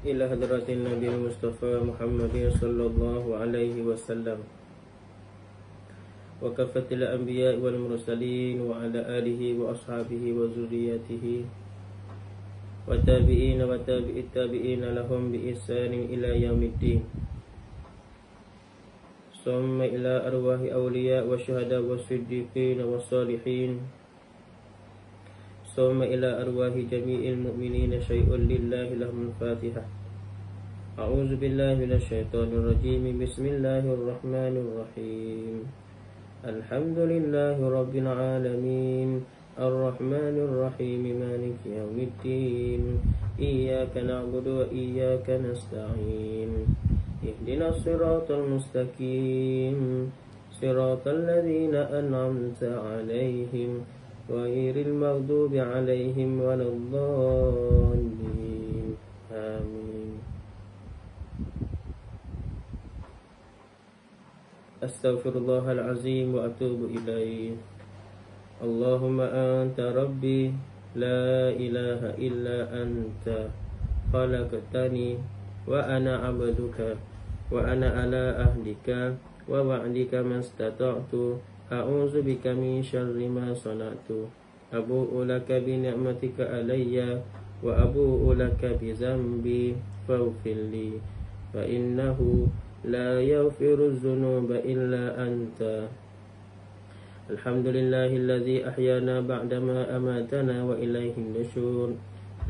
إلى حضرة النبي المصطفى محمد صلى الله عليه وسلم وكفة الأنبياء والمرسلين وعلى آله وأصحابه وذريته والتابعين وتابع التابعين لهم بإحسان إلى يوم الدين ثم إلى أرواح أولياء وشهداء والصديقين والصالحين اللهم إلى أرواح جميع المؤمنين شيء لله لهم الفاتحة أعوذ بالله من الشيطان الرجيم بسم الله الرحمن الرحيم الحمد لله رب العالمين الرحمن الرحيم مالك يوم الدين إياك نعبد وإياك نستعين اهدنا الصراط المستقيم صراط الذين أنعمت عليهم غير المغضوب عليهم ولا الضالين آمين أستغفر الله العظيم وأتوب إليه اللهم أنت ربي لا إله إلا أنت خلقتني وأنا عبدك وأنا على أهلك ووعدك ما استطعت أعوذ بك من شر ما صنعت أبوء لك بنعمتك علي وأبوء لك بذنبي فاغفر لي فإنه لا يغفر الذنوب إلا أنت الحمد لله الذي أحيانا بعدما أماتنا وإليه النشور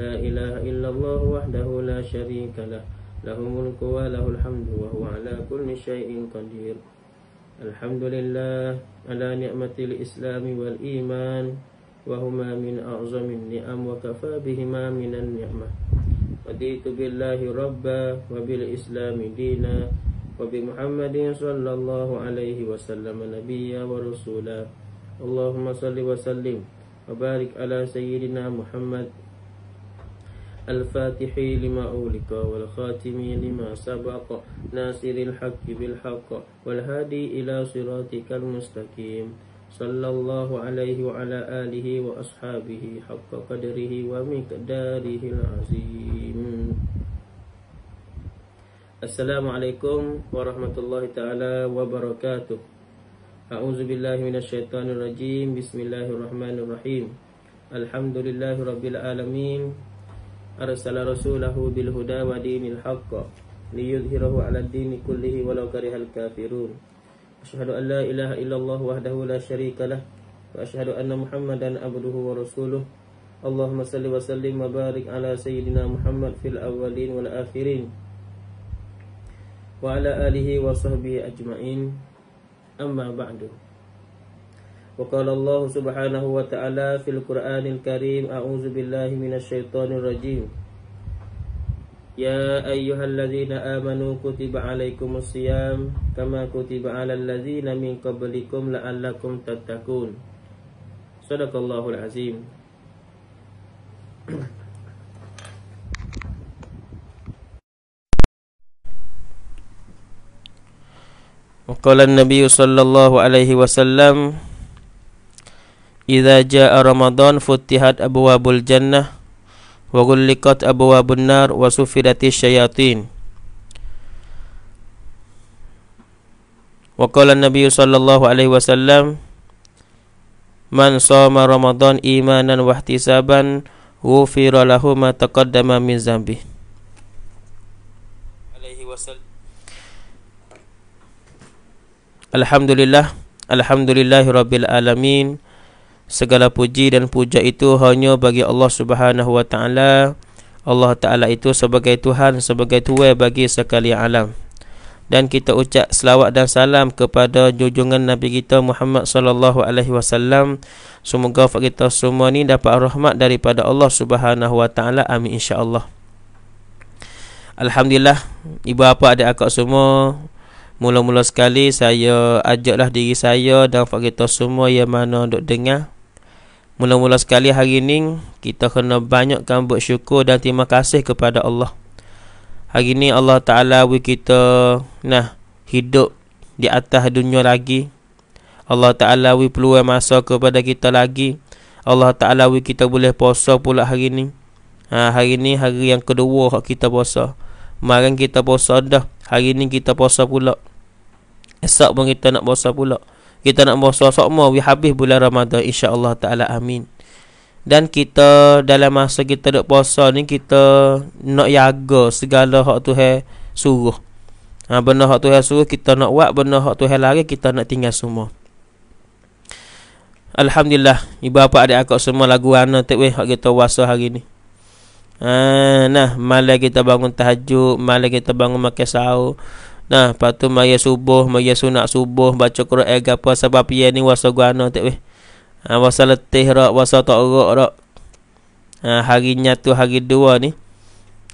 لا إله إلا الله وحده لا شريك له له الملك وله الحمد وهو على كل شيء قدير الحمد لله على نعمة الإسلام والإيمان وهما من أعظم النعم وكفى بهما من النعمة رضيت بالله ربا وبالإسلام دينا وبمحمد صلى الله عليه وسلم نبيا ورسولا اللهم صل وسلم وبارك على سيدنا محمد الفاتح لما أولك والخاتم لما سبق ناصر الحق بالحق والهادي إلى صراطك المستقيم صلى الله عليه وعلى آله وأصحابه حق قدره ومقداره العظيم السلام عليكم ورحمة الله تعالى وبركاته أعوذ بالله من الشيطان الرجيم بسم الله الرحمن الرحيم الحمد لله رب العالمين أرسل رسوله بالهدى ودين الحق ليظهره على الدين كله ولو كره الكافرون أشهد أن لا إله إلا الله وحده لا شريك له وأشهد أن محمدا عبده ورسوله اللهم صل وسلم وبارك على سيدنا محمد في الأولين والآخرين وعلى آله وصحبه أجمعين أما بعد وقال الله سبحانه وتعالى في القرآن الكريم أعوذ بالله من الشيطان الرجيم يا أيها الذين آمنوا كتب عليكم الصيام كما كتب على الذين من قبلكم لعلكم تتقون صدق الله العظيم وقال النبي صلى الله عليه وسلم Iza jaa Ramadan futihat abwabul jannah wa ghulliqat abwabun nar wa sufidatis syayatin. Wa qala Nabi sallallahu alaihi wasallam Man sama Ramadan imanan wa ihtisaban ghufira lahu ma taqaddama min dzambi. Alaihi wasallam. Alhamdulillah, alhamdulillahirabbil alamin segala puji dan puja itu hanya bagi Allah Subhanahu wa taala. Allah taala itu sebagai Tuhan, sebagai Tuhan bagi sekalian alam. Dan kita ucap selawat dan salam kepada junjungan Nabi kita Muhammad sallallahu alaihi wasallam. Semoga kita semua ni dapat rahmat daripada Allah Subhanahu wa taala. Amin insya-Allah. Alhamdulillah, ibu bapa ada, akak semua, Mula-mula sekali saya ajaklah diri saya dan fakta semua yang mana duk dengar Mula-mula sekali hari ini kita kena banyakkan bersyukur dan terima kasih kepada Allah. Hari ini Allah Taala bagi kita nah hidup di atas dunia lagi. Allah Taala bagi peluang masa kepada kita lagi. Allah Taala bagi kita boleh puasa pula hari ini. Ha, hari ini hari yang kedua hak kita puasa. Kemarin kita puasa dah. Hari ini kita puasa pula. Esok pun kita nak puasa pula kita nak buat sosok mu wi habis bulan Ramadan insya-Allah taala amin. Dan kita dalam masa kita duk puasa ni kita nak jaga segala hak Tuhan suruh. Ha benda hak Tuhan suruh kita nak buat, benda hak Tuhan lari kita nak tinggal semua. Alhamdulillah, ibu bapa ada akak semua lagu ana tek weh hak kita puasa hari ni. Ha, nah, malam kita bangun tahajud, malam kita bangun makan sahur. Nah, lepas maya subuh, maya sunat subuh, baca Quran eh, apa sebab ia ni wasa guana tak weh. Ha, wasa letih rak, wasa tak rak rak. Ha, hari nyatu, hari dua ni.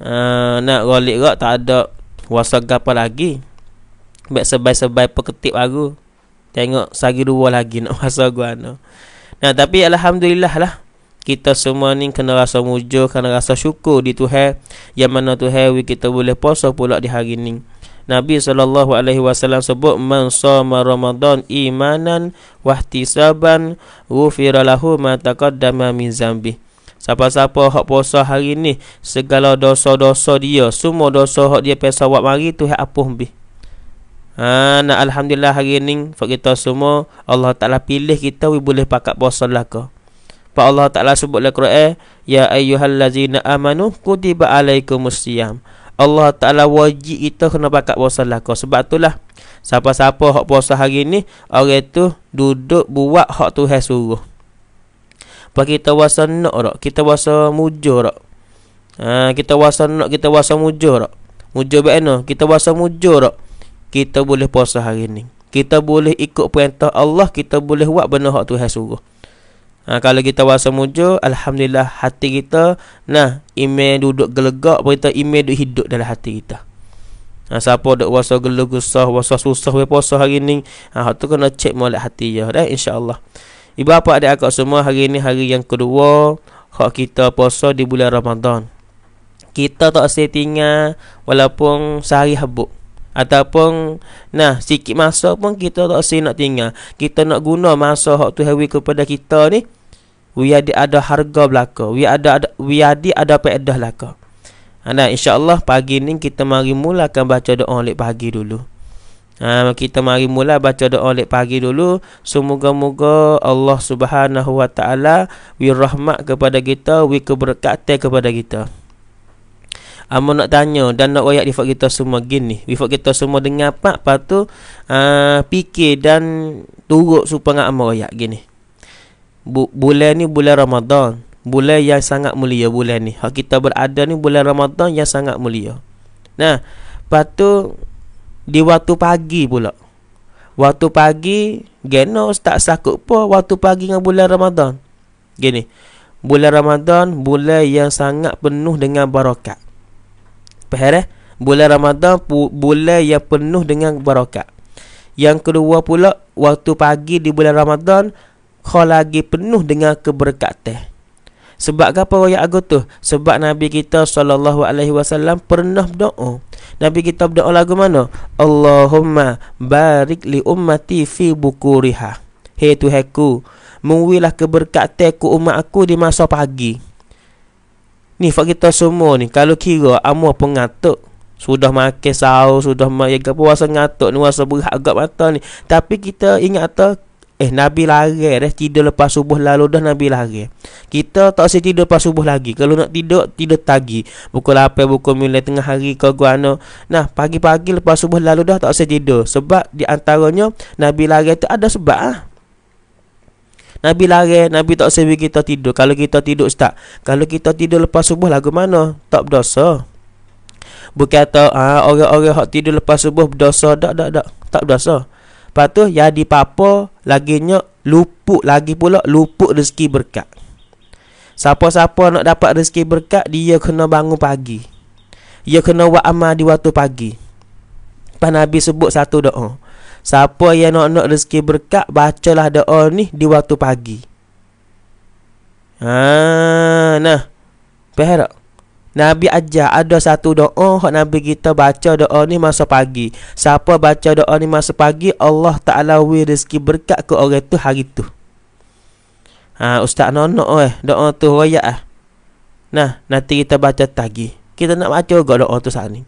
Ha, nak golik rak, tak ada wasa gapa lagi. Baik sebaik-sebaik peketip aku. Tengok sehari dua lagi nak wasa guana. Nah, tapi Alhamdulillah lah. Kita semua ni kena rasa mujur, kena rasa syukur di Tuhan. Yang mana Tuhan kita boleh puasa pula di hari ni. Nabi sallallahu alaihi wasallam sebut man sama Ramadan imanan wahtisaban ghufira lahu ma taqaddama min zambi. Siapa-siapa hak puasa hari ni, segala dosa-dosa dia, semua dosa hak dia pesa buat mari tu hak apuh bi. Ha, nah, alhamdulillah hari ni fak kita semua Allah Taala pilih kita we boleh pakat puasa lah ke. Pak Allah Taala sebut dalam Quran, ya ayyuhallazina amanu kutiba alaikumusiyam. siyam Allah Ta'ala wajib kita kena bakat puasa lelaka. Sebab itulah, siapa-siapa hak puasa hari ni, orang tu duduk buat hak tu yang suruh. Apa kita puasa nak tak? Kita puasa mujur tak? Ha, kita puasa nak, kita puasa mujur tak? Mujur bagaimana? Kita puasa mujur tak? Kita boleh puasa hari ni. Kita boleh ikut perintah Allah, kita boleh buat benda hak tu yang suruh. Ha, kalau kita rasa muja, Alhamdulillah hati kita, nah, email duduk gelegak, berita email duduk hidup dalam hati kita. Ha, siapa duduk rasa gelegak, susah, rasa susah, we berpuasa hari ni, ha, tu kena cek mulai hati ya, dah, insyaAllah. Ibu apa ada akak semua, hari ni hari yang kedua, hak kita puasa di bulan Ramadan. Kita tak settingan walaupun sehari habuk. Ataupun Nah Sikit masa pun Kita tak sih nak tinggal Kita nak guna masa Hak tu hewi kepada kita ni Wiyadi ada harga belaka Wiyadi ada wiyadi ada faedah belaka ana ha, Allah pagi ni kita mari mulakan baca doa lek pagi dulu Ha, kita mari mula baca doa lek pagi dulu. Semoga-moga Allah Subhanahu Wa Taala wi rahmat kepada kita, wi keberkatan kepada kita. Amun nak tanya dan nak wayak difak kita semua gini. Difak kita semua dengar apa patu uh, ha, fikir dan turut supaya ngak amoyak gini bu- bulan ni bulan Ramadan. Bulan yang sangat mulia bulan ni. Hak kita berada ni bulan Ramadan yang sangat mulia. Nah, patu di waktu pagi pula. Waktu pagi geno tak sakut pun waktu pagi dengan bulan Ramadan. Gini. Bulan Ramadan bulan yang sangat penuh dengan barakat. Faham eh? Bulan Ramadan bu- bulan yang penuh dengan barakat. Yang kedua pula waktu pagi di bulan Ramadan kau lagi penuh dengan keberkatan. Sebab apa royak aku tu? Sebab Nabi kita sallallahu alaihi wasallam pernah berdoa. Nabi kita berdoa lagu mana? Allahumma barik li ummati fi bukuriha. Hei tu heku, muwilah keberkatan ku umat aku di masa pagi. Ni fak kita semua ni kalau kira amo pengatuk sudah makan sahur sudah makan apa puasa ngatuk ni puasa berhak agak mata ni tapi kita ingat tak Eh Nabi lari dah eh. tidur lepas subuh lalu dah Nabi lari Kita tak usah tidur lepas subuh lagi Kalau nak tidur, tidur tagi Pukul 8, pukul 9, tengah hari ke guano. Nah pagi-pagi lepas subuh lalu dah tak usah tidur Sebab di antaranya Nabi lari tu ada sebab ah. Nabi lari, Nabi tak usah bagi kita tidur Kalau kita tidur ustaz Kalau kita tidur lepas subuh lagu mana? Tak berdosa Bukan tak ah, orang-orang yang tidur lepas subuh berdosa Tak, tak, tak Tak berdosa Lepas tu ya di papa laginya lupuk lagi pula lupuk rezeki berkat. Siapa-siapa nak dapat rezeki berkat dia kena bangun pagi. Dia kena buat amal di waktu pagi. Pan Nabi sebut satu doa. Siapa yang nak nak rezeki berkat bacalah doa ni di waktu pagi. Ha nah. Perak. Nabi ajar ada satu doa hak Nabi kita baca doa ni masa pagi. Siapa baca doa ni masa pagi, Allah Taala wi rezeki berkat ke orang tu hari tu. Ha ustaz nono eh doa tu royak ah. Nah, nanti kita baca tadi. Kita nak baca juga doa tu saat ni.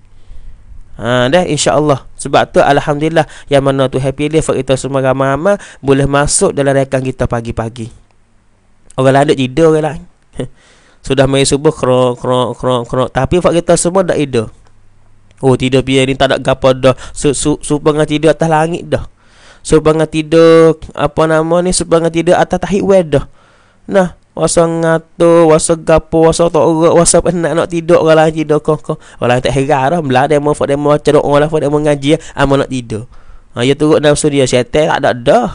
Ha dah insya-Allah. Sebab tu alhamdulillah yang mana tu happy life kita semua ramai-ramai boleh masuk dalam rekan kita pagi-pagi. Orang lain tidur ke lah? sudah main subuh krok krok krok krok tapi fak kita semua dah ida oh tidak biar ni tak ada gapo dah su su subuh ngah tidur atas langit dah subuh ngah tidur apa nama ni subuh ngah tidur atas tahi wed dah nah Wasa ngato, wasa gapo, wasa tak urut, wasa penat nak tidur orang lain tidur kau kau. Orang tak heran lah. belah dia mau fak dia mau cerok orang lah fak dia mengaji, amo ah, nak tidur. Ha ya teruk nafsu dia syaitan tak ada dah.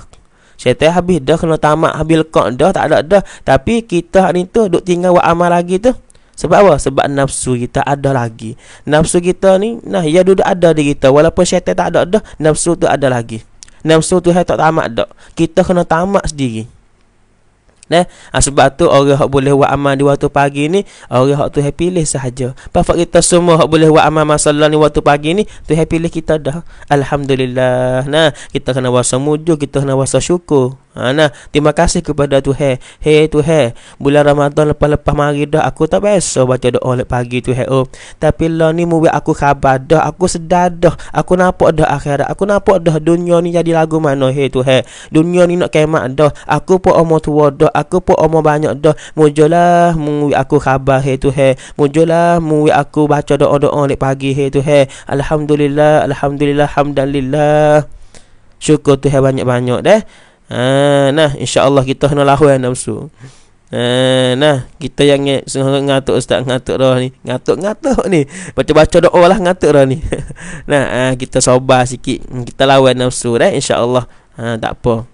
Syaitan habis dah kena tamak habis lekak dah tak ada dah tapi kita hari tu duk tinggal buat amal lagi tu sebab apa? Sebab nafsu kita ada lagi. Nafsu kita ni nah ia duduk ada di kita walaupun syaitan tak ada dah nafsu tu ada lagi. Nafsu tu hai tak tamak dah. Kita kena tamak sendiri. Nah, Ha, sebab tu orang yang boleh buat amal di waktu pagi ni Orang yang tu yang pilih sahaja Pafak kita semua yang boleh buat amal masalah ni waktu pagi ni Tu yang pilih kita dah Alhamdulillah Nah Kita kena wasa mujur Kita kena wasa syukur ha, Nah Terima kasih kepada tu hai Hey tu hai Bulan Ramadan lepas-lepas mari dah Aku tak biasa baca doa lepas pagi tu hai oh. Tapi lah ni mubi aku khabar dah Aku sedar dah Aku nampak dah akhirat Aku nampak dah dunia ni jadi lagu mana Hey tu hai Dunia ni nak kemat dah Aku pun umur tua dah aku pun omo banyak dah mujolah mui aku khabar he tu he mujolah mui aku baca doa doa lek pagi he tu he alhamdulillah alhamdulillah hamdalillah syukur tu he banyak banyak deh ha, nah insyaallah kita kena lahuan eh, nafsu Uh, eh, nah, kita yang sengat ngatuk ustaz ngatuk roh ni, ngatuk ngatuk ni. Baca-baca doa lah ngatuk roh ni. nah, kita sobar sikit. Hmm, kita lawan nafsu dah eh? insya-Allah. Ha, tak apa.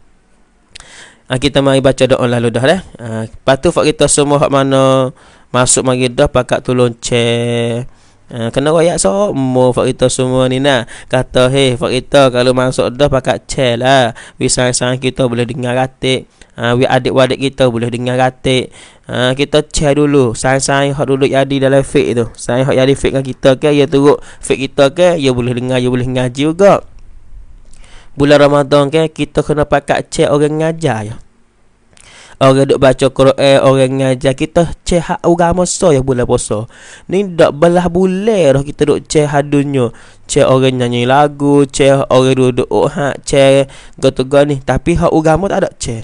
Ah, kita mari baca doa lalu dah dah. Eh. Ha, lepas tu fak kita semua hak mana masuk mari dah pakak tolong cek. Ah, ha, kena royak semua fak kita semua ni nah. Kata he fak kita kalau masuk dah pakak cek lah. Wisang-sang kita boleh dengar ratik. Ha, ah, wi adik-adik kita boleh dengar ratik. Ha, kita cek dulu. Sain-sain hak dulu jadi dalam fake tu. Sain hak jadi fake dengan kita ke. Ya teruk fake kita ke. Ya boleh dengar. Ya boleh ngaji juga bulan Ramadan ke kita kena pakat cek orang ngajar ya. Orang duk baca Quran, orang ngajar kita cek hak agama so ya bulan puasa. Ni dak belah bulan dah kita duk cek hadunyo Cek orang nyanyi lagu, cek orang duduk oh hak cek gotogo ni tapi hak agama tak ada cek.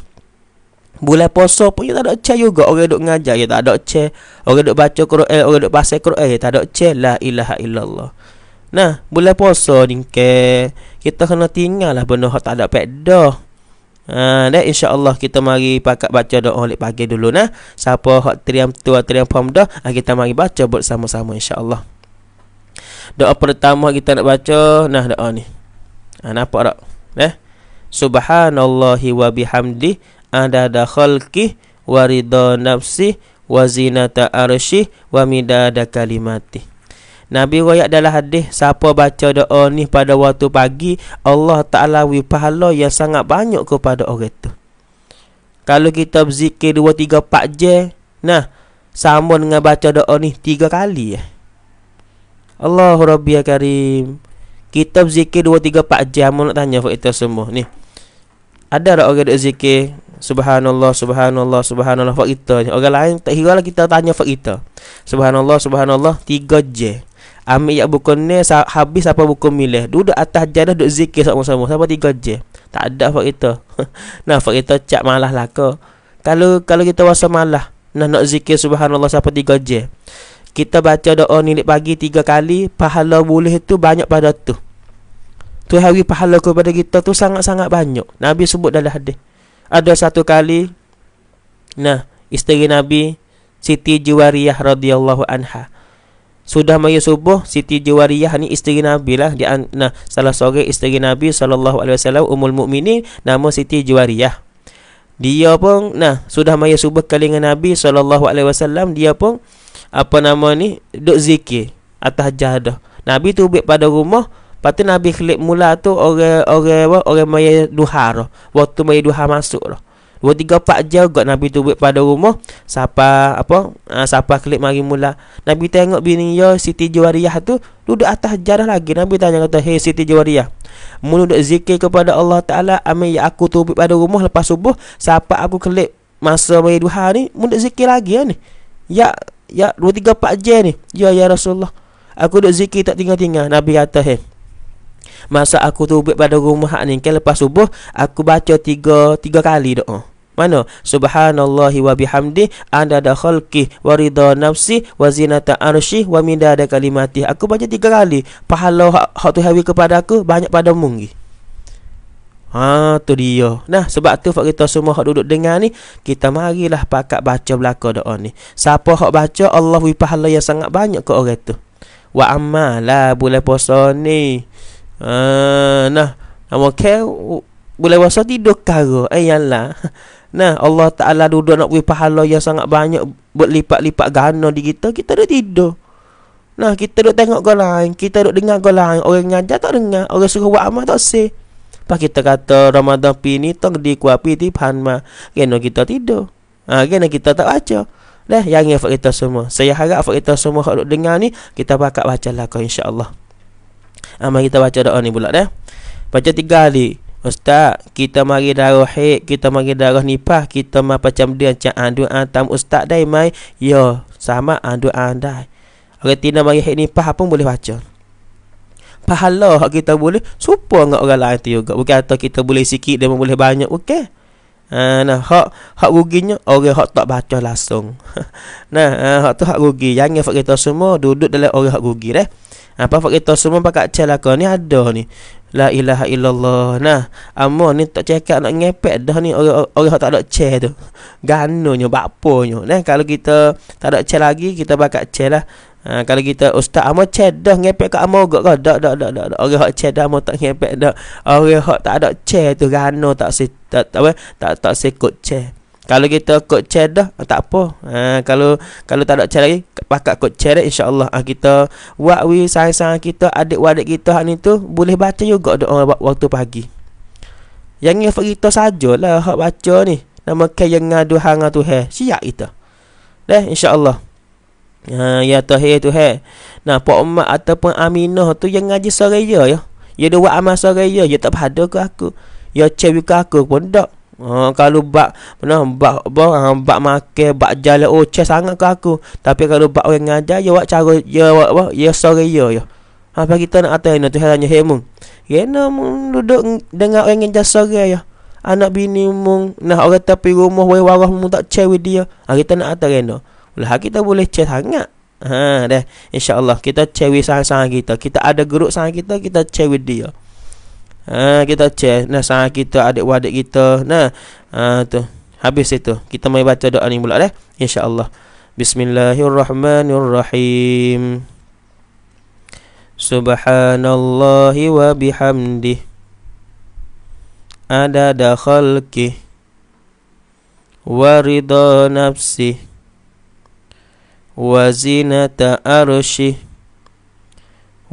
Bulan puasa pun tak ada cek juga orang duk ngajar ya tak ada cek. Orang duk baca Quran, orang duk baca Quran ya tak ada cek la ilaha illallah. Nah, bulan puasa ni ke kita kena tinggal lah benda hak tak ada pedo. Ha, dah insya-Allah kita mari pakat baca doa oleh pagi dulu nah. Siapa hak teriam tua teriam pom dah, ha, kita mari baca bersama-sama insya-Allah. Doa pertama kita nak baca nah doa ni. Ha, nampak tak? Eh. Subhanallah wa bihamdi ada da khalqi wa ridha nafsi wa zinata arsyi wa midada kalimatih. Nabi royak dalam hadis siapa baca doa ni pada waktu pagi Allah Taala wi pahala yang sangat banyak kepada orang itu. Kalau kita berzikir dua tiga pak je nah sama dengan baca doa ni tiga kali eh. Allahu Rabbi ya Karim. Kita berzikir 2 3 4 je amun nak tanya buat itu semua ni. Ada tak orang yang zikir Subhanallah, subhanallah, subhanallah Fakta ni Orang lain tak hilang kita tanya fakta Subhanallah, subhanallah Tiga je ambil yak buku ni habis apa buku milih duduk atas jadah duduk zikir sama-sama siapa tiga je tak ada apa kita nah apa kita cak malah lah ke kalau kalau kita rasa malah nah nak zikir subhanallah siapa tiga je kita baca doa nilik pagi tiga kali pahala boleh tu banyak pada tu tu hari pahala kepada kita tu sangat-sangat banyak nabi sebut dalam hadis ada satu kali nah isteri nabi Siti Juwariyah radhiyallahu anha sudah maghrib subuh Siti Jawariyah ni isteri Nabi lah dia nah, salah seorang isteri Nabi sallallahu alaihi wasallam ummul mukminin nama Siti Jawariyah dia pun nah sudah maghrib subuh kali dengan Nabi sallallahu alaihi wasallam dia pun apa nama ni duk zikir atas jahadah Nabi tu baik pada rumah Lepas Nabi klik mula tu orang orang orang maya duha Waktu maya duha masuk lah. Dua tiga pak jauh Got Nabi tu buat pada rumah siapa Apa ha, ah, Sapa klik mari mula Nabi tengok bini yo Siti Juwariah tu Duduk atas jarah lagi Nabi tanya kata Hei Siti Juwariah Mulu duduk zikir kepada Allah Ta'ala Amin ya aku tu buat pada rumah Lepas subuh siapa aku klik Masa bayi dua hari Mulu zikir lagi ya, ni Ya Ya dua tiga pak jauh ni Ya ya Rasulullah Aku duduk zikir tak tinggal-tinggal Nabi kata hei Masa aku tu buat pada rumah ni kan lepas subuh aku baca tiga tiga kali doa. Mana? Subhanallahi wa bihamdi anda dah khalqi wa ridha nafsi wa zinata arshi wa minda ada kalimati. Aku baca tiga kali. Pahala hak tu hawi kepada aku banyak pada munggi. ni. Ha, tu dia. Nah sebab tu kita semua hak duduk dengar ni kita marilah pakat baca belakang doa ni. Siapa hak baca Allah wi pahala yang sangat banyak ke orang tu. Wa amala boleh puasa ni. Ha nah nama ke boleh puasa tidur karo. Ayalah. Eh, Nah, Allah Ta'ala duduk nak beri pahala yang sangat banyak berlipat-lipat gana di kita, kita dah tidur. Nah, kita dah tengok ke lain, kita dah dengar ke lain. Orang ngajar tak dengar, orang suruh buat amal tak say. Lepas kita kata Ramadan pi ni tong di kuapi di panma. Kena kita tidur. Ha, kena kita tak baca. Dah, yang efek kita semua. Saya harap efek kita semua kalau dengar ni, kita bakal baca lah kau insyaAllah. Amal ah, kita baca doa ni pula dah. Baca tiga kali. Ustaz, kita mari darah haid, kita mari darah nipah, kita mari macam dia macam andu antam ustaz dai mai. yo sama andu andai. Orang tina mari haid nipah pun boleh baca. Pahala hak kita boleh supa dengan orang lain tu juga. Bukan atau kita boleh sikit dia boleh banyak, okey. Ha, nah, hak hak ruginya orang hak tak baca langsung. nah, ha, hak tu hak rugi. Jangan fak kita semua duduk dalam orang hak rugi eh. Apa fak kita semua pakat celaka ni ada ni. La ilaha illallah Nah Amor ni tak cakap nak ngepek dah ni Orang-orang tak ada cek tu Ganunya Bapunya Nah kalau kita Tak ada cek lagi Kita bakat cek lah Ha, kalau kita ustaz amo cedah ngepek kat amo gak kah dak dak dak dak orang hak cedah amo tak ngepek dah. orang hak tak ada ce tu gano tak si tak apa tak tak sekut ce kalau kita kot chair dah oh, tak apa. Ha, kalau kalau tak ada chair lagi pakat kot chair insya-Allah ha, kita wak wi sayang-sayang kita adik-adik kita hari tu boleh baca juga doa waktu pagi. Yang ni kita sajalah hak baca ni. Nama kaya yang ngadu hanga tu he. Siap kita. Dah insya-Allah. Ha, ya he tu he. Nah pak umat ataupun aminah tu yang ngaji sore ya. Ya dia buat amal sore ya, ya tak pada ke aku. Ya cewek ke aku pun tak. Ha, kalau bak mana bak apa ah, ha, bak makan bak jalan oh cer sangat ke aku. Tapi kalau bak orang ngajar ya buat cara ya buat apa ya sore ya ya. Ha bagi kita nak atas ini tu hanya hemu. Kena duduk dengar orang yang jasa sore ya. Anak bini mung nak orang tapi rumah wei warah mung tak cer with dia. Ha kita nak atas rena. Lah kita boleh cer sangat. Ha deh insyaallah kita cer with sang kita. Kita ada grup sang kita kita cer with dia ha, kita cek nah sangat kita adik wadik kita nah ha, tu habis itu kita mai baca doa ni pula deh insyaallah bismillahirrahmanirrahim subhanallahi wa bihamdi ada dakhalki warida nafsi wazinata arshi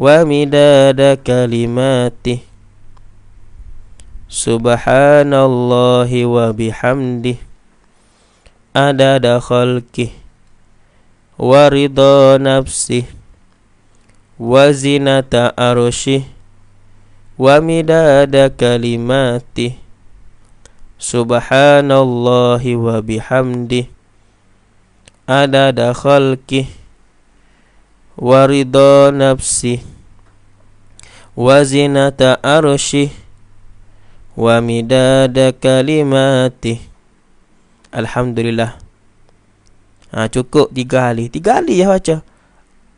wa midada kalimatih Subhanallahi wa bihamdih Adada khalkih Warida nafsih Wazinata arushih Wa midada kalimatih Subhanallahi wa bihamdih Adada khalkih Warida nafsih Wazinata arushih wa midada kalimatih alhamdulillah ha, cukup tiga kali tiga kali ya lah baca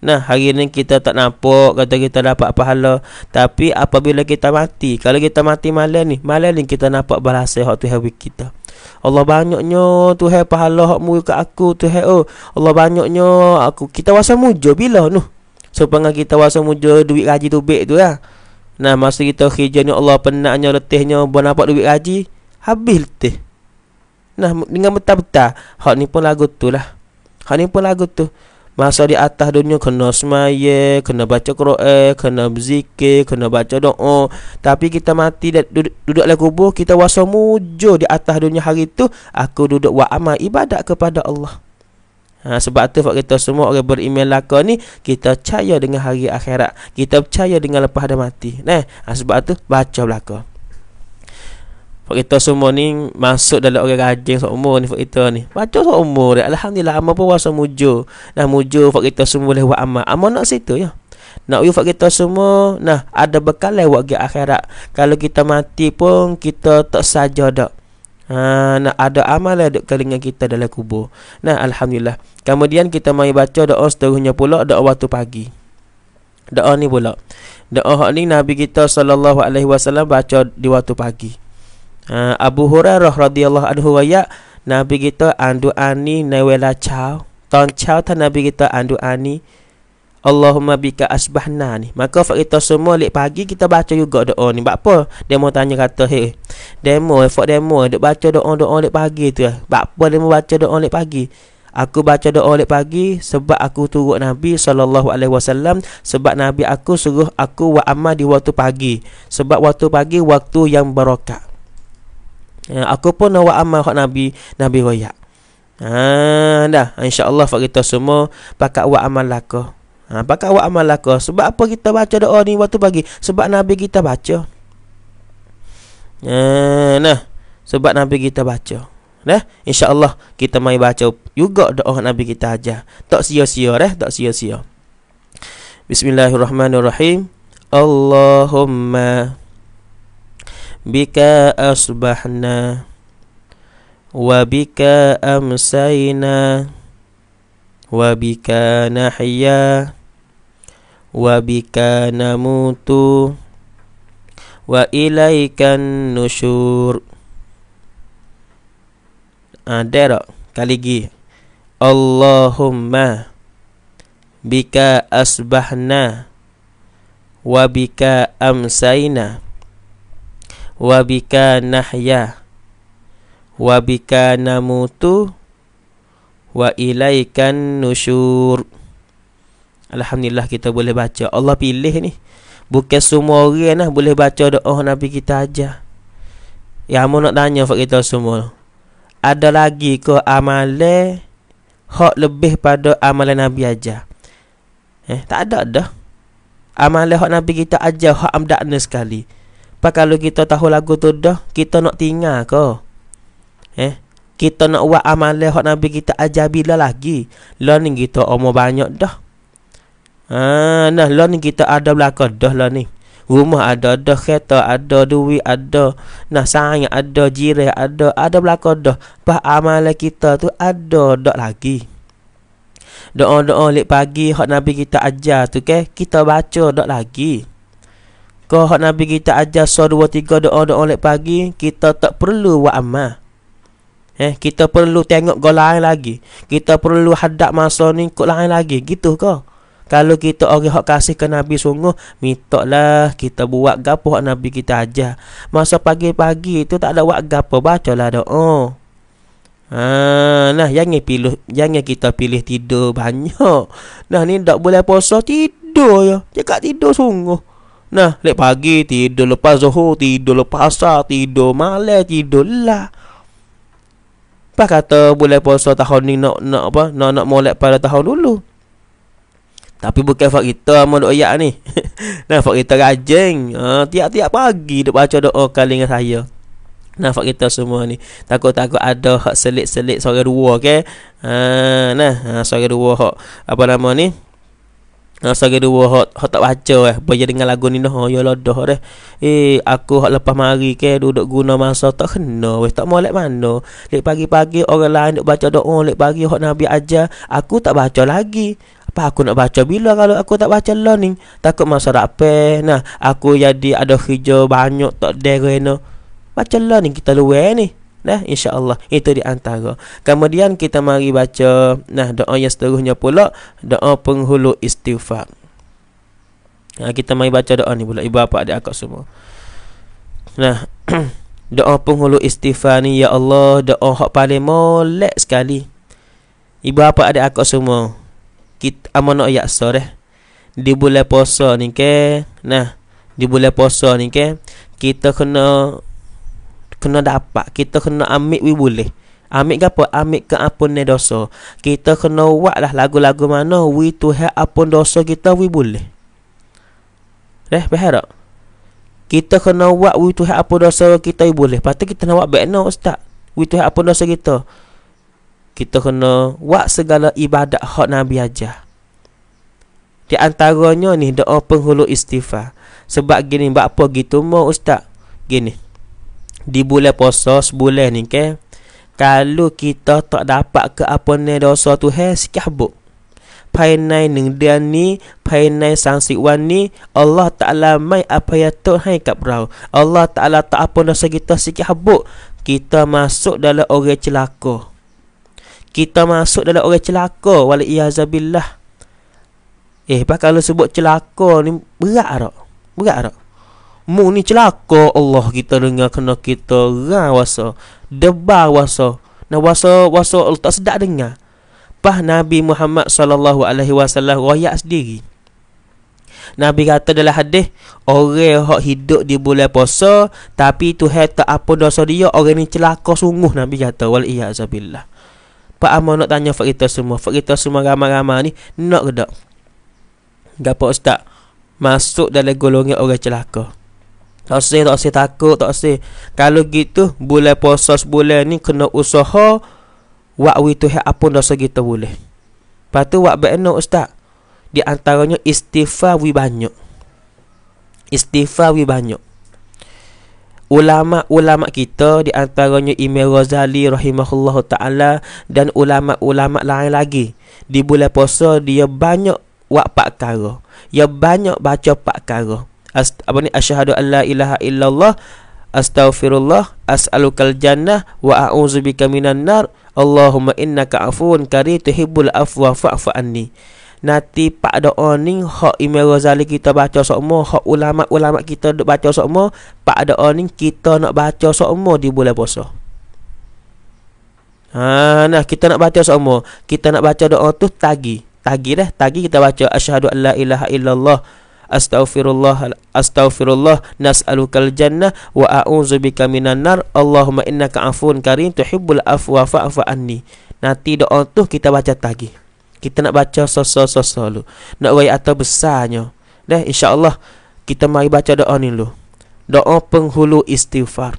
Nah, hari ni kita tak nampak kata kita dapat pahala. Tapi apabila kita mati, kalau kita mati malam ni, malam ni kita nampak balasan hak Tuhan bagi kita. Allah banyaknya Tuhan pahala hak muka aku Tuhan oh. Allah banyaknya aku kita wasa mujo bila tu? Supaya kita wasa mujo duit gaji tu baik tu lah. Ya? Nah masa kita kerjanya Allah penatnya letihnya buat nampak duit gaji habis letih. Nah dengan betah-betah hak ni pun lagu tu lah. Hak ni pun lagu tu. Masa di atas dunia kena semaya, kena baca Quran, kena berzikir, kena baca doa. Tapi kita mati dan duduk, duduk dalam kubur, kita wasa mujur di atas dunia hari tu, aku duduk buat ibadat kepada Allah. Ha, sebab tu Fak kita semua orang beriman laka ni Kita percaya dengan hari akhirat Kita percaya dengan lepas dah mati nah, ha, Sebab tu baca belaka Fak kita semua ni Masuk dalam orang rajin seumur ni Fak kita ni Baca seumur Alhamdulillah Amal pun rasa mujur Nah mujur Fak kita semua boleh buat amal Amal nak situ ya nak uyu fak kita semua nah ada bekal lewat ke akhirat kalau kita mati pun kita tak saja dak Ha, ah, nak ada amal ada dekat kita dalam kubur. Nah, Alhamdulillah. Kemudian kita mai baca doa seterusnya pula doa waktu pagi. Doa ni pula. Doa ni Nabi kita sallallahu alaihi wasallam baca di waktu pagi. Ha, Abu Hurairah radhiyallahu anhu wa Nabi kita andu ani naiwela chau. Tong chau tan Nabi kita andu ani. Allahumma bika asbahna ni. Maka fak kita semua lek pagi kita baca juga doa ni. Bak apa? Demo tanya kata, "Hei, demo fak demo dok baca doa-doa lek pagi tu ah. Bak apa demo baca doa lek pagi?" Aku baca doa lek pagi sebab aku turut Nabi sallallahu alaihi wasallam sebab Nabi aku suruh aku buat amal di waktu pagi. Sebab waktu pagi waktu yang barakah. Ya, aku pun nak buat amal hak Nabi, Nabi royak. Ha dah, insya-Allah fak kita semua pakat buat amal lakah. Ha, pakai awak amal laka. Sebab apa kita baca doa ni waktu pagi? Sebab Nabi kita baca. Eh, nah. Sebab Nabi kita baca. Nah, insyaallah kita mai baca juga doa Nabi kita aja. Tak sia-sia deh, tak sia-sia. Bismillahirrahmanirrahim. Allahumma bika asbahna wa bika amsayna. وبك نحيا وبك نموت وإليك النشور أدرى كاليجي اللهم بك أصبحنا وبك أمسينا وبك نحيا وبك نموت wa ilaikan nusyur Alhamdulillah kita boleh baca Allah pilih ni Bukan semua orang lah boleh baca doa oh, Nabi kita aja. Ya mau nak tanya Fak kita semua Ada lagi ke amale Hak lebih pada amale Nabi aja. Eh, tak ada dah Amale hak Nabi kita aja Hak amdakna sekali Pak kalau kita tahu lagu tu dah Kita nak tinggal ke Eh kita nak buat amalan hak nabi kita ajar bila lagi lah ni kita umur banyak dah ha nah lah ni kita ada belaka dah lah ni rumah ada dah kereta ada duit ada nah sayang ada jirah ada ada belaka dah pas amalan kita tu ada dah lagi doa-doa lek pagi hak nabi kita ajar tu ke kita baca dah lagi kau hak nabi kita ajar so 2 3 doa-doa lek pagi kita tak perlu buat amal Eh, kita perlu tengok gol lain lagi. Kita perlu hadap masa ni kot lain lagi. Gitu ke? Kalau kita orang hak kasih ke Nabi sungguh, mitoklah kita buat gapo hak Nabi kita aja. Masa pagi-pagi itu tak ada buat gapo, bacalah doa. Ha, nah jangan pilih jangan kita pilih tidur banyak. Nah ni tak boleh puasa tidur ya. Cakap tidur sungguh. Nah, lepas pagi tidur, lepas zuhur tidur, lepas asar tidur, malam tidur lah. Pas kata boleh puasa tahun ni nak nak apa? Nak nak molek pada tahun dulu. Tapi bukan fak kita amal doa ni. nah, fak kita rajin. Ha, tiap-tiap pagi dia baca doa kali dengan saya. Nah, fak kita semua ni. Takut-takut ada hak selit-selit sore dua, okey. Ha, nah, ha, sore dua hak apa nama ni? Rasa ke dua hot hot tak baca eh. Bayar dengan lagu ni noh oh, ya lodoh deh. Eh aku hot lepas mari ke duduk guna masa tak kena weh tak molek mano. Lek pagi-pagi orang lain duk baca doa, lek pagi hot nabi aja, aku tak baca lagi. Apa aku nak baca bila kalau aku tak baca lah ni? Takut masa rapi. Nah, aku jadi ada hijau banyak tak dengar ni. Baca lah ni kita luar ni. Nah, insya-Allah itu di antara. Kemudian kita mari baca nah doa yang seterusnya pula, doa penghulu istighfar. Nah, kita mari baca doa ni pula ibu bapa adik akak semua. Nah, doa penghulu istighfar ni ya Allah, doa hak paling molek sekali. Ibu bapa adik akak semua. Kita amanah ya sore. Eh. Di bulan puasa ni ke? Nah, di bulan puasa ni ke? Kita kena kena dapat kita kena ambil we boleh ambil ke apa ambil ke apa ne dosa kita kena buat lah lagu-lagu mana we to help apa dosa kita we boleh leh behara kita kena buat we to help apa dosa kita we boleh patut kita nak buat back now ustaz we to help apa dosa kita kita kena buat segala ibadat hak nabi aja di antaranya ni doa penghulu istighfar sebab gini buat apa gitu mau ustaz gini di bulan puasa sebulan ni ke kalau kita tak dapat ke apa ni dosa tu he sikit habuk painai ning dia ni painai sang si wan ni Allah taala mai apa ya tu hai kap rau Allah taala tak apa dosa kita sikit habuk kita masuk dalam orang celaka kita masuk dalam orang celaka wala iazabilah eh pak kalau sebut celaka ni berat tak berat tak Mu ni celaka Allah kita dengar kena kita gerang waso. Debar waso. Nah waso waso tak sedak dengar. Pah Nabi Muhammad sallallahu alaihi wasallam royak sendiri. Nabi kata dalam hadis, orang hak hidup di bulan puasa tapi Tuhan tak apa dosa dia, orang ni celaka sungguh Nabi kata wal iyaza billah. Pak Amo nak tanya fak kita semua, fak kita semua ramai-ramai ni nak ke tak? Gapo ustaz? Masuk dalam golongan orang celaka. Tak usah, tak usah takut, tak usah Kalau gitu, boleh posos, boleh ni Kena usaha Wak witu hak apun dosa kita boleh Lepas tu, wak bekna ustaz Di antaranya istighfar wi banyak Istighfar wi banyak Ulama-ulama kita Di antaranya Imam Razali Rahimahullah ta'ala Dan ulama-ulama lain lagi Di boleh puasa, dia banyak Wak pak pakara Dia banyak baca pak pakara ast, apa ni asyhadu an ilaha illallah astaghfirullah as'alukal jannah wa a'udzubika minan nar Allahumma innaka afun karim tuhibbul afwa fa'fu anni nanti pak ada oning hak imam Ghazali kita baca sokmo hak ulama-ulama kita duk baca sokmo pak ada oning kita nak baca sokmo di bulan puasa ha nah kita nak baca sokmo kita nak baca doa tu tagi tagi dah tagi kita baca asyhadu alla ilaha illallah Astaghfirullah Astaghfirullah Nas'alukal jannah Wa a'udzu bika minan nar Allahumma innaka afun karim Tuhibbul afwa fa'afa anni Nanti doa tu kita baca tagih Kita nak baca sosok-sosok dulu Nak wai atau besarnya Dah insyaAllah Kita mari baca doa ni dulu Doa penghulu istighfar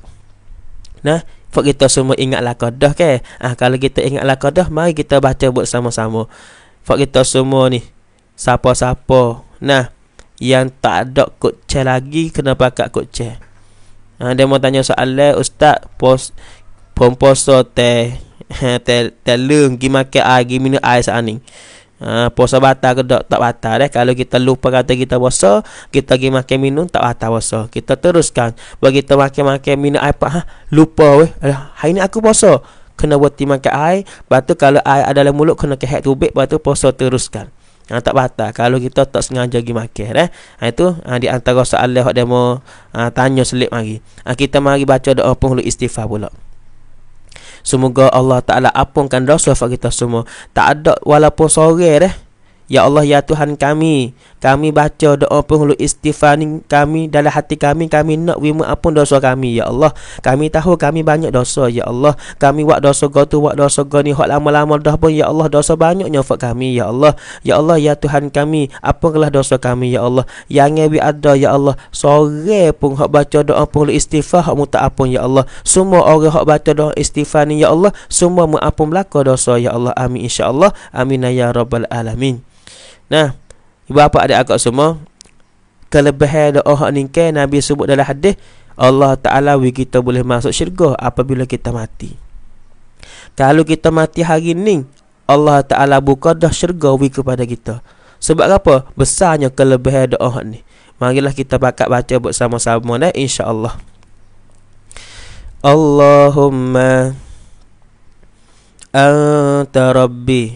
Nah Fak kita semua ingat lakadah ke ah, Kalau kita ingat lakadah Mari kita baca buat sama-sama Fak kita semua ni Siapa-siapa Nah yang tak ada kod C lagi kena pakai kod C. Ha, dia mau tanya soalan ustaz pos pomposo te te te lum gi make ai gi minu ai sa ni. Ha, puasa batal ke tak, tak batal eh. Kalau kita lupa kata kita puasa Kita pergi makan minum tak batal puasa Kita teruskan Bagi kita makan-makan minum air ha, Lupa weh Alah, Hari ni aku puasa Kena buat makan air Batu kalau air ada dalam mulut Kena kehek tubik Batu tu puasa teruskan ha, tak batal kalau kita tak sengaja pergi makan eh ha, itu ha, di antara soalan hok demo ha, tanya selip lagi. ha, kita mari baca doa penghulu istighfar pula Semoga Allah Ta'ala apungkan dosa kita semua Tak ada walaupun sore deh Ya Allah ya Tuhan kami kami baca doa penghulu istighfar ni kami dalam hati kami kami nak wima apun dosa kami ya Allah kami tahu kami banyak dosa ya Allah kami buat dosa go tu buat dosa go ni hak lama-lama dah pun ya Allah dosa banyaknya fak kami ya Allah ya Allah ya Tuhan kami kelah dosa kami ya Allah yang we ada ya Allah sore pun hok baca doa penghulu istighfar hok muta apun ya Allah semua orang hok baca doa istighfar ni ya Allah semua mu apun belaka dosa ya Allah amin insyaallah amin ya rabbal alamin nah Ibu apa ada akak semua? Kelebihan doa hak ni kan Nabi sebut dalam hadis Allah Ta'ala we kita boleh masuk syurga apabila kita mati. Kalau kita mati hari ni, Allah Ta'ala buka dah syurga we kepada kita. Sebab apa? Besarnya kelebihan doa ni. Marilah kita bakat baca buat sama sama dah insya-Allah. Allahumma anta rabbi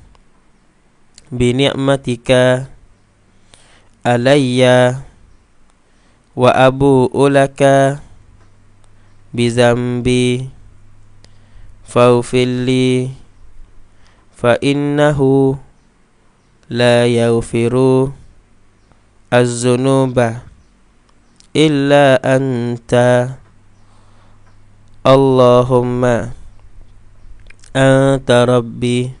bini'matika alayya wa abu ulaka bizambi faufilli fa innahu la yaufiru az-zunuba illa anta Allahumma anta rabbi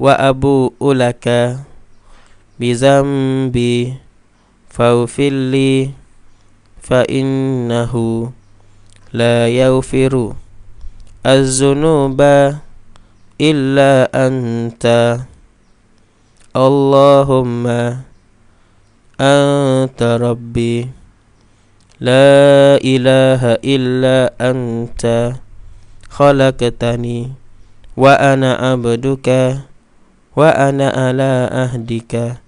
وأبوء لك بذنبي فاغفر لي فإنه لا يغفر الذنوب إلا أنت اللهم أنت ربي لا إله إلا أنت خلقتني وأنا عبدك wa ana ala ahdika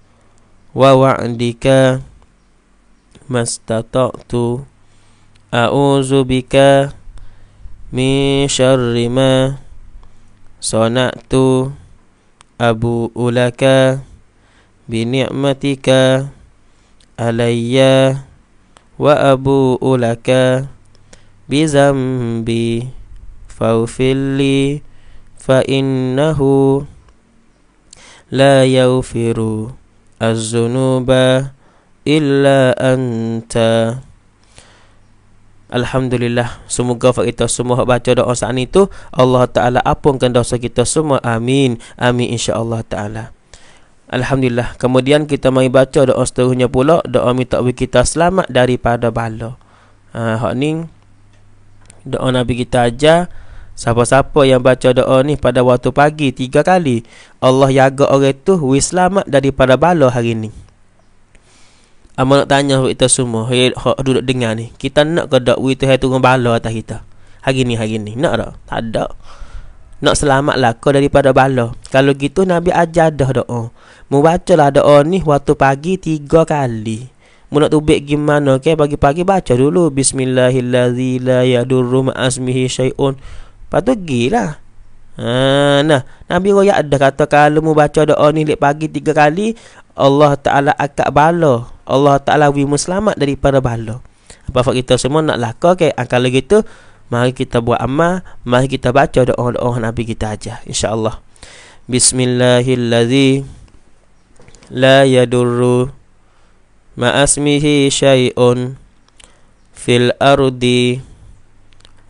wa wa'dika mastata'tu a'udzu bika min syarri ma abu ulaka bi alayya wa abu ulaka bi zambi fa innahu لا يغفر الذنوب إلا أنت Alhamdulillah Semoga faham kita semua Hak baca doa saat ni tu Allah Ta'ala apungkan dosa kita semua Amin Amin insyaAllah Ta'ala Alhamdulillah Kemudian kita mari baca doa seterusnya pula Doa minta kita selamat daripada bala ha, Hak ni Doa Nabi kita ajar Siapa-siapa yang baca doa ni pada waktu pagi tiga kali Allah jaga orang tu Wih selamat daripada bala hari ni Amal nak tanya kita semua Hei duduk dengar ni Kita nak ke doa Wih tu hai turun bala atas kita Hari ni hari ni Nak tak? Tak ada Nak selamat lah kau daripada bala Kalau gitu Nabi ajar dah doa Membacalah doa ni waktu pagi tiga kali Mu nak tubik gimana ke okay? Pagi-pagi baca dulu Bismillahirrahmanirrahim Ya durru ma'asmihi syai'un Lepas tu pergi lah ha, ah, nah. Nabi Raya ada kata Kalau mu baca doa ni Lepas pagi tiga kali Allah Ta'ala akak bala Allah Ta'ala wimu selamat daripada bala Apa kita semua nak laka okay? Ah, ha, Kalau gitu Mari kita buat amal Mari kita baca doa-doa Nabi kita aja. Insya Allah. Bismillahilladzi La yadurru Ma'asmihi syai'un Fil ardi Fil ardi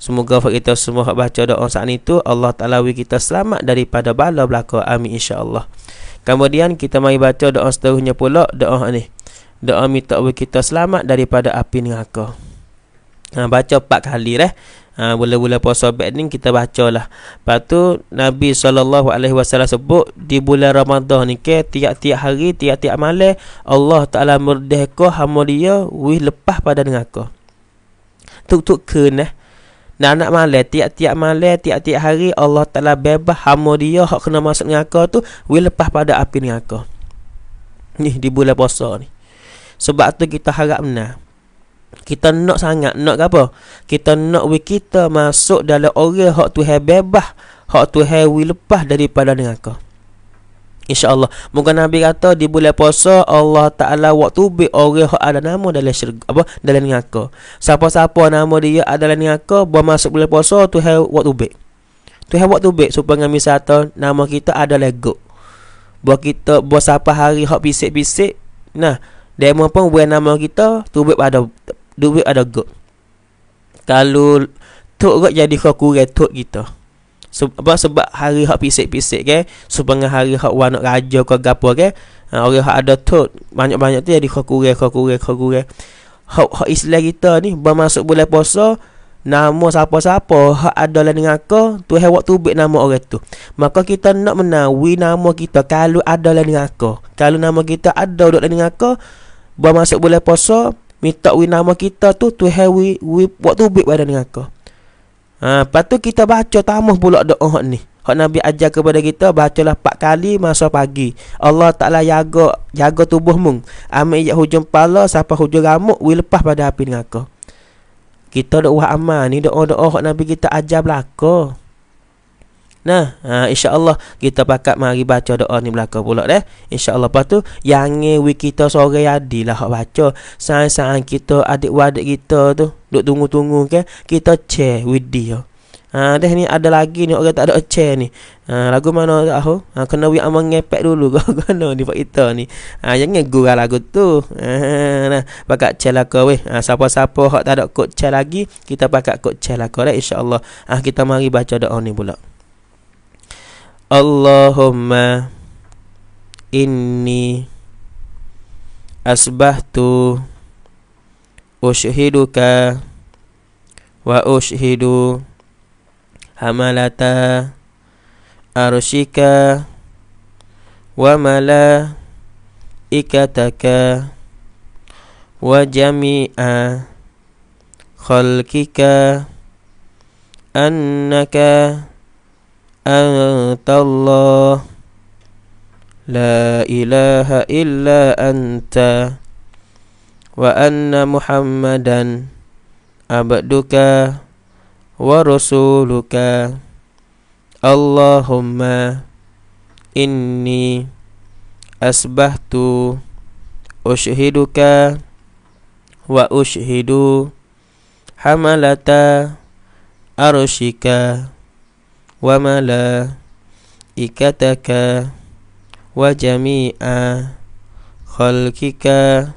Semoga kita semua hak baca doa saat itu Allah Ta'ala wi kita selamat daripada bala belaka Amin insyaAllah Kemudian kita mai baca doa seterusnya pula Doa ni Doa minta wi kita selamat daripada api neraka ha, Baca empat kali eh ha, Bulan-bulan puasa ni kita baca lah Lepas Nabi SAW sebut Di bulan Ramadhan ni ke Tiap-tiap hari, tiap-tiap malam Allah Ta'ala merdeka hamulia Wih lepas pada neraka Tuk-tuk kena eh? Dan anak malam Tiap-tiap malam Tiap-tiap hari Allah Ta'ala bebas Hamur dia Hak kena masuk dengan aku tu Will lepas pada api dengan aku Ni di bulan puasa ni Sebab tu kita harap menang kita nak sangat Nak ke apa? Kita nak we kita masuk dalam orang Hak tu hai bebas Hak tu hai we lepas daripada dengan InsyaAllah Moga Nabi kata Di bulan puasa Allah Ta'ala Waktu be Orang yang ada nama Dalam syurga Apa Dalam niaka Siapa-siapa nama dia adalah dalam niaka Buat masuk bulan puasa Tu hai waktu be, Tu hai waktu be Supaya misalnya Nama kita ada lego Buat kita Buat siapa hari Hak bisik-bisik Nah Demo pun Buat nama kita Tu bi ada Duit ada go Kalau Tuk jadi kau kurai tuk kita sebab sebab hari hak pisik-pisik ke sebab hari hak wan nak raja ke gapo ke ha, orang hak ada tot banyak-banyak tu jadi kau kurang kau kurang kau kurang hak hak Islam kita ni bermasuk bulan puasa nama siapa-siapa hak ada lah dengan aku tu hewak tu bet nama orang tu maka kita nak menawi nama kita kalau ada lah dengan aku kalau nama kita ada duduk dengan aku bermasuk bulan puasa minta wi nama kita tu tu hewi wi waktu baik badan dengan aku Ha, lepas tu kita baca tamah pula doa ni. kalau Nabi ajar kepada kita bacalah 4 kali masa pagi. Allah Taala jaga jaga tubuh mung. Amin ya hujung pala sampai hujung ramuk wi lepas pada api neraka. Kita doa wah aman ni doa-doa hak Nabi kita ajar belaka. Nah, ha, insya-Allah kita pakat mari baca doa ni belaka pula deh. Insya-Allah lepas tu yang ni kita sore adilah baca. Sang-sang kita adik wadik kita tu duk tunggu-tunggu kan kita chair with dia ha deh ni ada lagi ni orang tak ada chair ni ha lagu mana tahu ha kena we amang ngepek dulu Kau kena ni pak kita ni ha jangan gurau lah lagu tu ha nah pakak chair lah kau weh ha siapa-siapa hak tak ada kot chair lagi kita pakak kot chair lah kau right? Lah, insyaallah ha kita mari baca doa ni pula Allahumma inni tu ushiduka wa ushidu hamalata arushika, wa mala ikataka wa jami'a khalkika annaka Allah, la ilaha illa anta wa anna muhammadan abduka wa rasuluka Allahumma inni asbahtu ushiduka wa ushidu hamalata arushika wa mala ikataka wa jami'a khalkika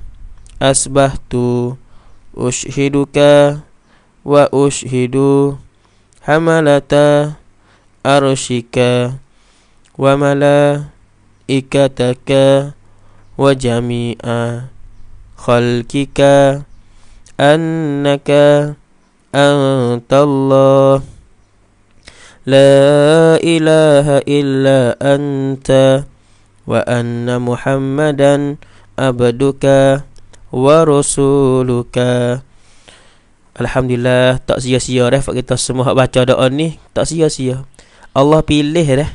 أسبحت أشهدك وأشهد حملة أرشك وملائكتك وجميع خلقك أنك أنت الله لا إله إلا أنت وأن محمدا عبدك wa rasuluka Alhamdulillah tak sia-sia dah -sia, kita semua hak baca doa ni tak sia-sia. Allah pilih dah.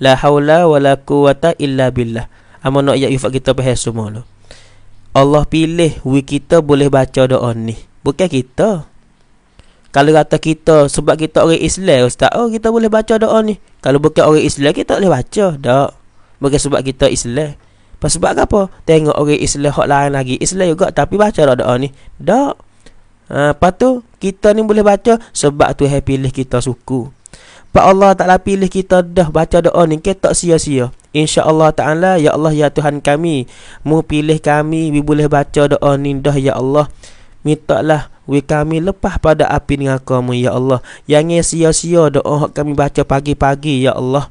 La haula wala quwata illa billah. Amun nak ayat ya ifak kita pahal semua lo. Allah pilih we kita boleh baca doa ni. Bukan kita. Kalau kata kita sebab kita orang Islam ustaz, oh kita boleh baca doa ni. Kalau bukan orang Islam kita tak boleh baca, dak. Bukan sebab kita Islam. Sebab apa? Tengok orang Islam hak lain lagi. Islam juga tapi baca lah doa ni. Dak. Ha, apa tu? Kita ni boleh baca sebab tu hai pilih kita suku. Pak Allah Ta'ala pilih kita dah baca doa ni. Kita tak sia-sia. Insya Allah Ta'ala, Ya Allah, Ya Tuhan kami. Mu pilih kami, we boleh baca doa ni dah, Ya Allah. Minta we kami lepas pada api dengan kamu, Ya Allah. Yang ni sia-sia doa kami baca pagi-pagi, Ya Allah.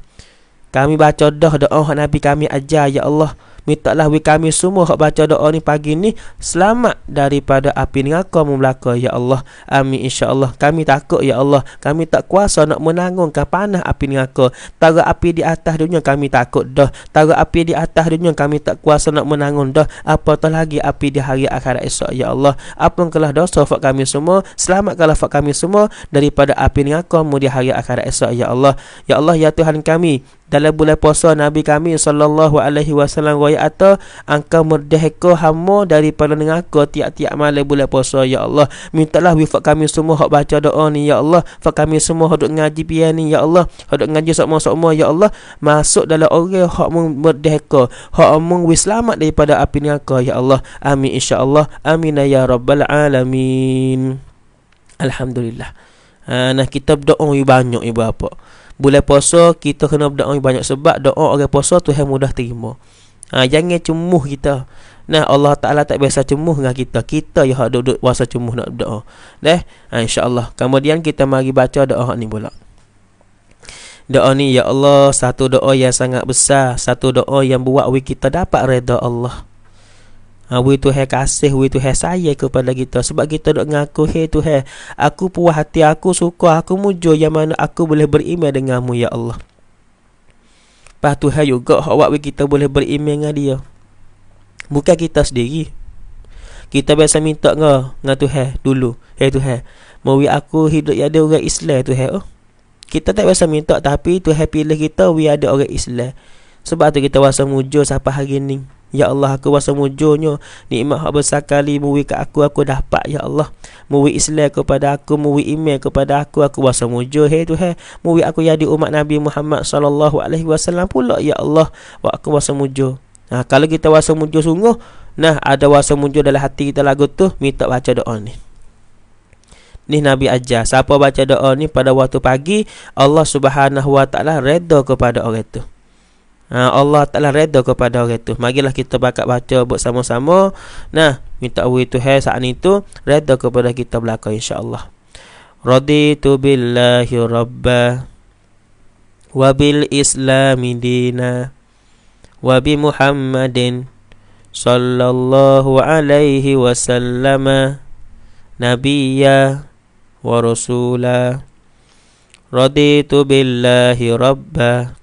Kami baca dah doa Nabi kami ajar, Ya Allah. Mintalah we kami semua hak baca doa ni pagi ni selamat daripada api neraka membelaka ya Allah. Amin insya-Allah. Kami takut ya Allah. Kami tak kuasa nak menanggungkan panah api neraka. Tara api di atas dunia kami takut dah. Tara api di atas dunia kami tak kuasa nak menanggung dah. Apatah lagi api di hari akhirat esok ya Allah. Apun kelah dosa fak kami semua, selamatkanlah fak kami semua daripada api neraka mu hari akhirat esok ya Allah. Ya Allah ya Tuhan kami, dalam bulan puasa Nabi kami sallallahu alaihi wasallam royak ata angka merdeka hamba daripada nengaka tiap-tiap malam bulan puasa ya Allah. Mintalah wifak kami semua hak baca doa ni ya Allah. Fa kami semua hak ngaji pian ni ya Allah. Hak duk ngaji sokmo-sokmo ya Allah masuk dalam orang hak merdeka. Hak mung wis selamat daripada api nengaka ya Allah. Amin insyaallah. Amin ya rabbal alamin. Alhamdulillah. Ha, nah kita berdoa banyak ibu apa bulan puasa kita kena berdoa banyak sebab doa orang puasa Tuhan mudah terima. Ha, jangan cemuh kita. Nah Allah Taala tak biasa cemuh dengan kita. Kita yang hak duduk puasa cemuh nak berdoa. Neh, ha, insya-Allah. Kemudian kita mari baca doa ni pula. Doa ni ya Allah, satu doa yang sangat besar, satu doa yang buat we kita dapat redha Allah. Ah, we to have kasih we to have sayang kepada kita sebab kita dok ngaku he to have aku puas hati aku suka aku mujo yang mana aku boleh beriman denganmu ya Allah Lepas tu hai juga awak kita boleh beriman dengan dia Bukan kita sendiri Kita biasa minta ke dengan Tuhan dulu Hei Tuhan Mereka aku hidup yang ada orang Islam tu hai oh. Kita tak biasa minta tapi Tuhan pilih kita We ada orang Islam Sebab tu kita rasa mujur sampai hari ni Ya Allah aku rasa mujurnya Nikmat hak besar kali Mui ke aku Aku dapat Ya Allah Mui Islam kepada aku Mui email kepada aku Aku rasa mujur Hei tu hei Mui aku jadi umat Nabi Muhammad Sallallahu alaihi wasallam pula Ya Allah Aku rasa mujur Nah, kalau kita rasa mujur sungguh Nah ada rasa mujur dalam hati kita lagu tu Minta baca doa ni Ni Nabi ajar Siapa baca doa ni pada waktu pagi Allah subhanahu wa ta'ala reda kepada orang tu Ah, Allah Ta'ala reda kepada orang itu Marilah kita bakat baca buat sama-sama Nah, minta Allah itu hai saat itu Reda kepada kita belaka. belakang insyaAllah Raditu billahi rabbah Wabil islami wa bi muhammadin Sallallahu alaihi wasallama, Nabiyya Wa rasulah Raditu billahi rabbah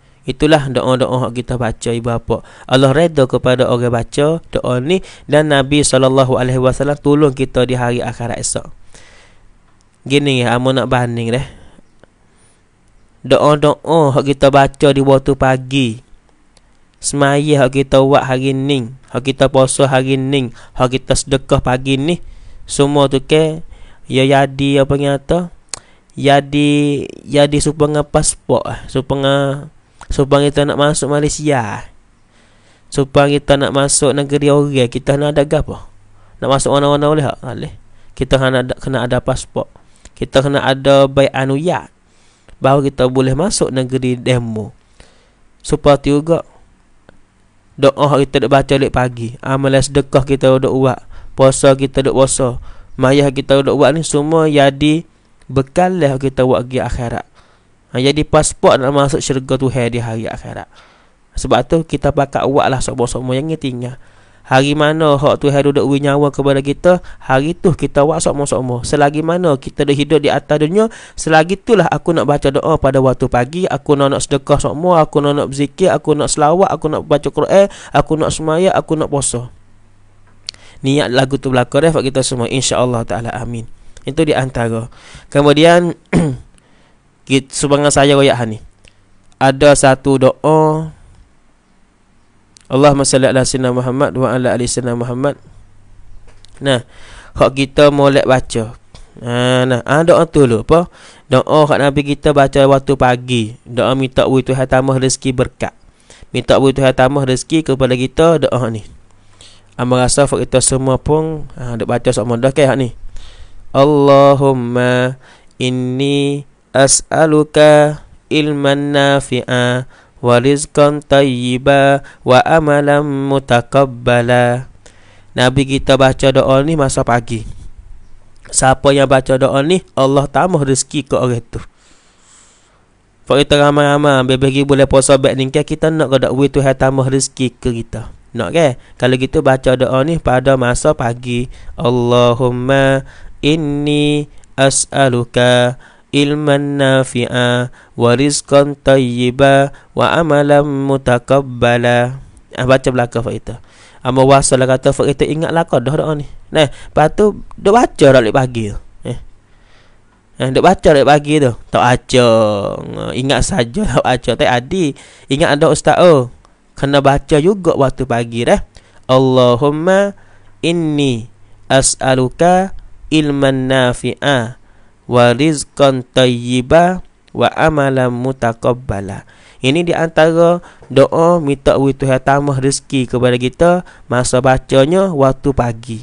Itulah doa-doa yang kita baca ibu bapa. Allah redha kepada orang baca doa ni dan Nabi saw alaihi tolong kita di hari akhirat esok. Gini ya, amun nak banding deh. Doa-doa yang kita baca di waktu pagi. Semaya yang kita buat hari ni, yang kita puasa hari ni, yang kita sedekah pagi ni, semua tu ke ya jadi apa nyata? Jadi jadi supaya ngepaspor, supaya Supaya kita nak masuk Malaysia supaya kita nak masuk negeri orang Kita nak ada gap Nak masuk mana-mana boleh tak? Boleh Kita kena ada, kena ada pasport Kita kena ada baik anuyat Baru kita boleh masuk negeri demo Supaya juga Doa oh, kita dah baca lepas pagi Amalan sedekah kita dah buat Puasa kita dah puasa Mayah kita dah buat ni semua jadi Bekal lah kita buat ke akhirat ha, jadi pasport nak masuk syurga tu di hari akhirat sebab tu kita pakai awak lah sokmo-sokmo yang ini hari mana hak hari duduk beri nyawa kepada kita hari tu kita awak sokmo-sokmo selagi mana kita dah hidup di atas dunia selagi itulah aku nak baca doa pada waktu pagi aku nak nak sedekah sokmo aku nak nak berzikir aku nak selawat aku nak baca Quran aku nak semaya aku nak puasa niat lagu tu belakang refak kita semua insyaallah taala amin itu di antara kemudian kita, Sebenarnya saya royak ni Ada satu doa Allahumma salli ala sayyidina Muhammad wa ala ali sayyidina Muhammad. Nah, hak kita molek baca. Ha nah, ada ah, doa tu lu apa? Doa hak Nabi kita baca waktu pagi. Doa minta bui Tuhan tambah rezeki berkat. Minta bui Tuhan tambah rezeki kepada kita doa ni. Amal rasa hak kita semua pun ha ah, dak baca sok mondah kan hak ni. Allahumma inni as'aluka ilman nafi'a wa rizqan tayyiba wa amalan mutakabbala Nabi kita baca doa ni masa pagi Siapa yang baca doa ni Allah tambah rezeki ke orang itu. Kalau kita ramai-ramai Bebe pergi boleh puasa baik ni Kita nak ke doa tu Yang tambah rezeki ke kita Nak ke? Kalau gitu baca doa ni pada masa pagi Allahumma inni as'aluka Allahumma ilman nafi'a wa rizqan tayyiba wa amalan mutakabbala ah baca belaka fakita amma wasal lah kata fakita ingatlah kau dah doa ni nah patu dok baca dak lek pagi eh Eh, dok baca dak pagi tu. Tak aja. Ingat saja tak aja. Tak adi. Ingat ada ustaz oh. Kena baca juga waktu pagi dah. Eh? Allahumma inni as'aluka ilman nafi'ah wa rizqan tayyibah wa amalan mutakabbala. Ini di antara doa minta Allah Tuhan tambah rezeki kepada kita masa bacanya waktu pagi.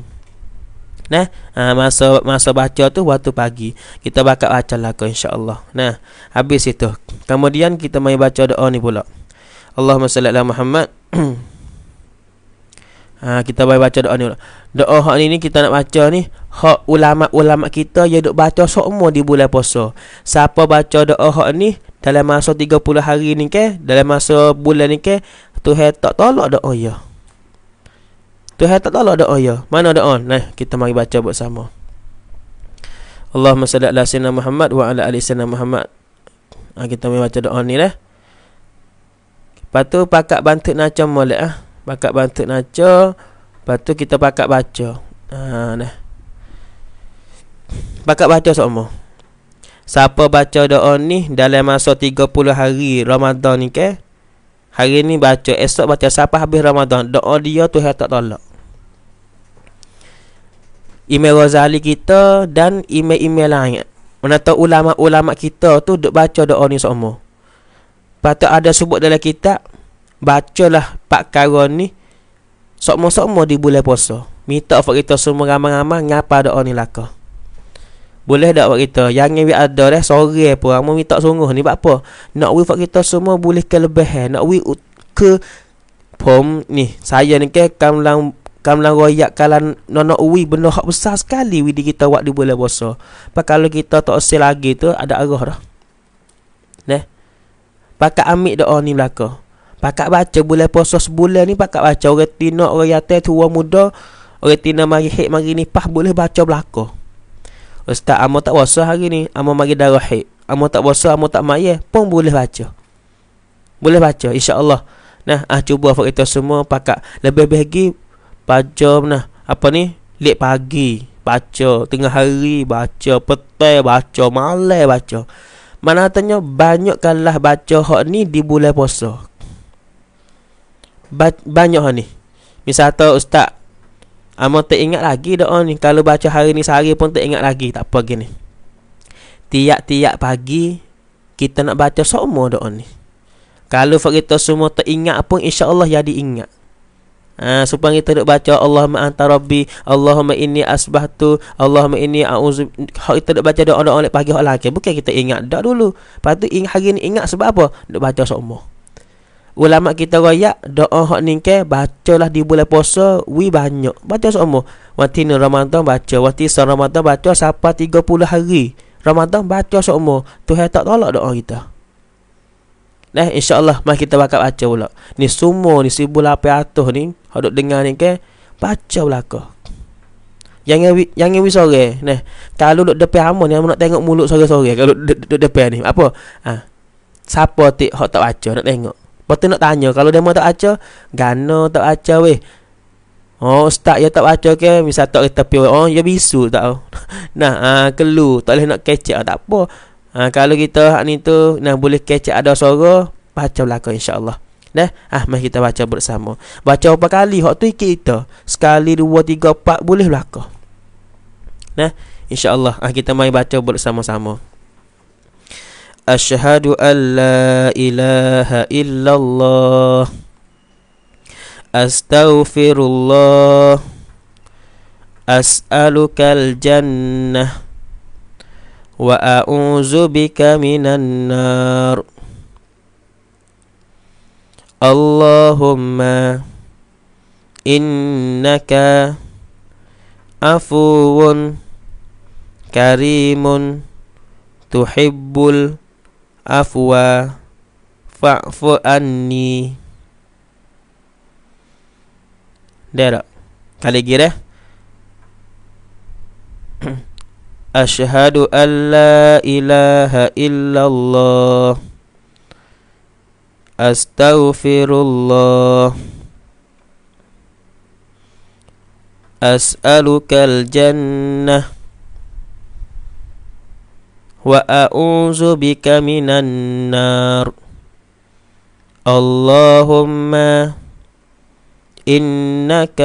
Nah, ha, masa masa baca tu waktu pagi. Kita bakal baca lah ke insya-Allah. Nah, habis itu. Kemudian kita mai baca doa ni pula. Allahumma salli ala Muhammad. Ha, kita boleh baca doa ni. Doa hak ni, ni kita nak baca ni. Hak ulama-ulama kita yang duk baca semua di bulan puasa. Siapa baca doa hak ni dalam masa 30 hari ni ke? Dalam masa bulan ni ke? Tuhan tak tolak doa ya. Tuhan tak tolak doa ya. Mana doa? Nah, kita mari baca bersama. Allahumma salli ala sayyidina Muhammad wa ala ali sayyidina Muhammad. Ha, kita mari baca doa ni lah. Lepas tu pakak bantut nak macam lah, ah. Ha? Bakat bantut naca Lepas tu kita bakat baca ha, nah. Bakat baca semua Siapa baca doa ni dalam masa 30 hari Ramadan ni ke? Hari ni baca, esok baca siapa habis Ramadan, doa dia tu hak tak tolak. Imam Ghazali kita dan email-email lain. Mana tahu ulama-ulama kita tu duk baca doa ni semua. Patut ada sebut dalam kitab bacalah pak kara ni sokmo-sokmo di bulan puasa. Minta fak kita semua ramai-ramai ngapa doa ni laka. Boleh tak fak kita yang ni ada dah sore eh, pun amun minta sungguh ni apa? Nak wi fak kita semua boleh ke lebih eh? Nak wi ke pom ni. Saya ni ke kamlang kamlang royak kalan nono wi benar hak besar sekali wi di kita wak di bulan puasa. Pak kalau kita tak sel lagi tu ada arah dah. Neh. Pakak ambil doa ni belakang Pakat baca bulan puasa sebulan ni pakat baca orang tina orang yate tua muda, orang tina mari hik mari ni pah boleh baca belako. Ustaz amo tak puasa hari ni, amo mari darah hik. Amo tak puasa, amo tak maya pun boleh baca. Boleh baca insya-Allah. Nah, ah cuba apa kita semua pakat lebih-lebih baca nah. Apa ni? Lek pagi baca, tengah hari baca, petai baca, malam baca. Mana tanya banyak kalah baca hak ni di bulan puasa ba- banyak ni. Misal tu ustaz Amo tak ingat lagi doa ni Kalau baca hari ni sehari pun tak ingat lagi Tak apa gini Tiap-tiap pagi Kita nak baca semua doa ni Kalau for kita semua tak ingat pun Allah jadi ingat Ha, supaya kita nak baca Allahumma anta rabbi Allahumma inni asbahtu Allahumma inni a'udzu hak kita nak baca doa-doa oleh pagi hak lagi bukan kita ingat dah dulu patu ingat hari ni ingat sebab apa Nak baca semua ulama kita royak doa hak ni ke bacalah di bulan puasa wi banyak baca semua waktu ni Ramadan baca waktu sa Ramadan baca sampai 30 hari Ramadan baca semua Tuhan tak tolak doa kita Nah, insyaAllah mari kita bakal baca pula Ni semua ni 1800 ni Hadut dengar ni ke Baca pula kau yang yang yang sore nah kalau duk depan hamba ni nak tengok mulut sore-sore kalau duk depan ni apa ah siapa tik hok tak baca nak tengok Lepas tu nak tanya Kalau demo tak baca Gana tak baca weh Oh ustaz ya tak baca ke Misal tak kita pergi Oh ya bisu tak tahu Nah uh, kelu Tak boleh nak kecek ah, Tak apa uh, Kalau kita ni tu Nah boleh kecek ada suara Baca belakang insyaAllah Dah, ah mari kita baca bersama. Baca berapa kali hok tu ikit kita. Sekali dua tiga empat boleh belaka. Nah, insya-Allah ah kita mai baca bersama-sama. أشهد أن لا إله إلا الله أستغفر الله أسألك الجنة وأعوذ بك من النار اللهم إنك عفو كريم تحب الجنة afwa fa'fu anni Dah Kali lagi dah Ashadu an la ilaha illallah Astaghfirullah As'alukal jannah وأعوذ بك من النار اللهم إنك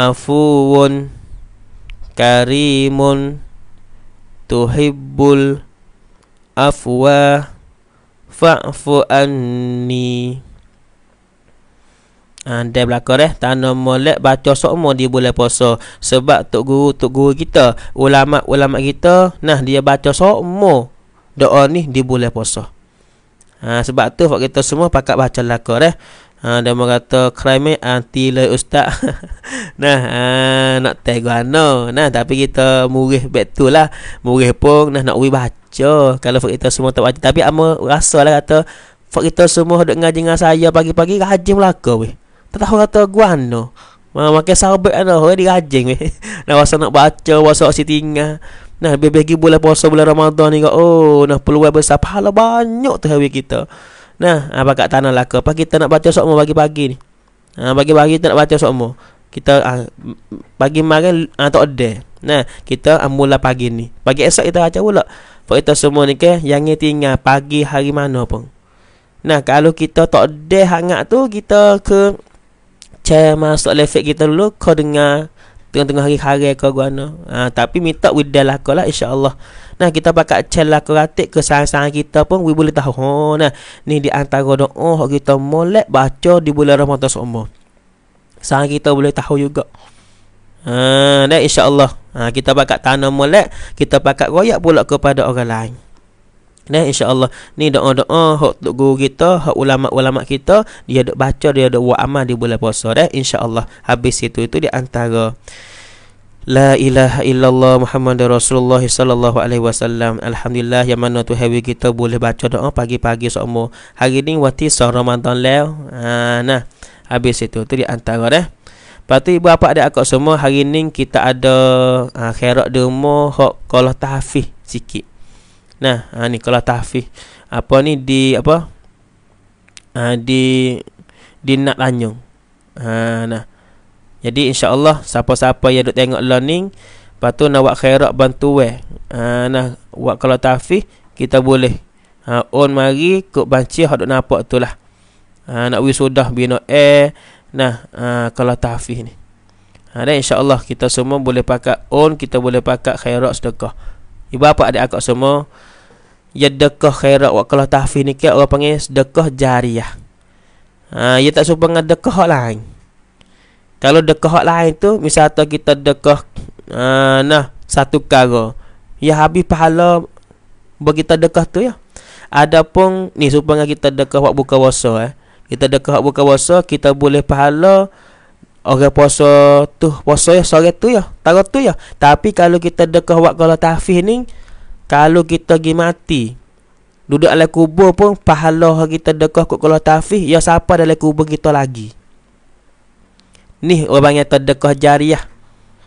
عفو كريم تحب الأفواه فاعف عني Ah, dia berlaku eh tanah molek baca semua di bulan puasa sebab tok guru tok guru kita ulama ulama kita nah dia baca semua doa ni di bulan puasa ha, sebab tu fak kita semua pakat baca laka eh ha, dia berkata krimi anti le ustaz nah ha, nak tegu no. nah tapi kita murih betul lah murih pun nah nak we baca kalau fak kita semua tak baca tapi ama rasalah kata fak kita semua duk ngaji dengan saya pagi-pagi kajim laka weh tak tahu kata gua ano. Ma makan sarbet ano, hoi di rajin weh. Nak rasa nak baca, rasa nak tinggal. Kan. Nah, bebek lagi bulan puasa bulan Ramadan ni kau. Oh, nah peluang besar pahala banyak tu hari kita. Nah, apa ah, kat tanah lah ke? Apa kita nak baca sokmo pagi-pagi ni? Ha, pagi-pagi kita nak baca sokmo. Kita ah, pagi makan ah, tak ada. Nah, kita ah, pagi ni. Pagi esok kita baca pula. Pak kita semua ni ke yang ni tinggal pagi hari mana pun. Nah, kalau kita tak ada hangat tu kita ke cara masuk live kita dulu kau dengar tengah-tengah hari-hari kau guna ha, tapi minta with lah kau lah insyaallah nah kita pakai chat lah kau ratik ke sarang-sarang kita pun we boleh tahu oh, nah ni di antara doa oh, kita molek baca di bulan Ramadhan semua sarang kita boleh tahu juga ha dah insyaallah ha, kita pakai tanam molek kita pakai royak pula kepada orang lain Nah, insya Allah ni doa-doa hak tok guru kita, hak ulama-ulama kita, dia dok baca, dia dok buat amal di bulan puasa eh, insya Allah habis itu itu di antara La ilaha illallah Muhammad Rasulullah sallallahu alaihi wasallam. Alhamdulillah yang mana tu hari kita boleh baca doa pagi-pagi semua. Hari ni wati sa Ramadan lew. Ha, nah. Habis itu tu di antara dah. Eh. Patut ibu bapa ada akak semua hari ni kita ada ha, khairat di hak kalau tahfiz sikit. Nah, ha, ni kalau tahfiz apa ni di apa? Ha, di di nak lanyung. Ha, ah, nah. Jadi insya-Allah siapa-siapa yang duk tengok learning, lepas nak buat khairat bantu eh. Ha, nah, buat kalau tahfiz kita boleh. Ha, on mari kok baca hak duk nampak tu lah. Ha, nak wisudah bina air. Nah, ha, kalau tahfiz ni. Ha, dan Allah kita semua boleh pakai on, kita boleh pakai khairat sedekah. Ibu apa adik akak semua? ya dekah khairat wa kalau tahfiz ni kira orang panggil sedekah jariah. Ha, ya tak suka dengan dekah lain. Kalau dekah lain tu misalnya kita dekah ha, nah satu kara. Ya habis pahala bagi kita dekah tu ya. Ada pun, ni supaya kita dekah waktu buka puasa eh. Kita dekah waktu buka puasa kita boleh pahala orang puasa tu puasa ya sore tu ya. Tarot tu ya. Tapi kalau kita dekah waktu kalau tahfiz ni kalau kita pergi mati Duduk dalam kubur pun Pahala kita dekoh kot kalau tafih Ya siapa dalam kubur kita lagi Ni orang terdekoh terdekah jariah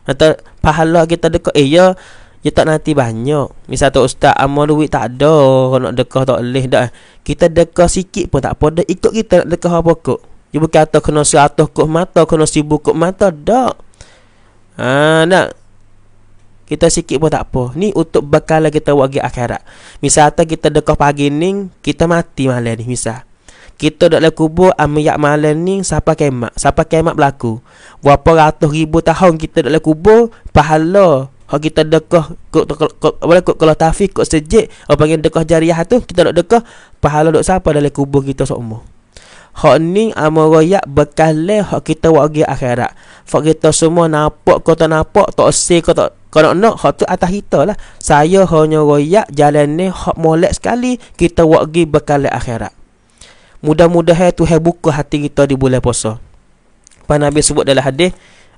Atau pahala kita dekoh Eh ya Ya tak nanti banyak Misal tu ustaz amal duit tak ada Nak dekoh tak boleh dah Kita dekoh sikit pun tak apa ikut kita nak dekah apa kot Dia ya bukan atas kena seratus kot mata Kena sibuk kot mata Tak Ah, ha, nak kita sikit pun tak apa Ni untuk bekal kita buat ke akhirat Misalnya kita dekat pagi ni Kita mati malam ni misal Kita dalam kubur amiyak malam ni Siapa kemat Siapa kemat berlaku Berapa ratus ribu tahun kita dalam kubur Pahala kalau kita dekah kalau kalau tafik kok sejik Kalau panggil dekah jariah tu kita nak dekah pahala dok siapa dalam kubur kita semua. So Hak ni amaroyak bekas le hak kita wagi akhirat. Hak kita semua nampak kau tak nampak, tak se kau tak kau nak nak, hak tu atas kita lah. Saya hanya royak jalan ni hak molek sekali kita wagi bekas le akhirat. Mudah-mudahan eh, tu hai buka hati kita di bulan puasa. Pak Nabi sebut dalam hadis,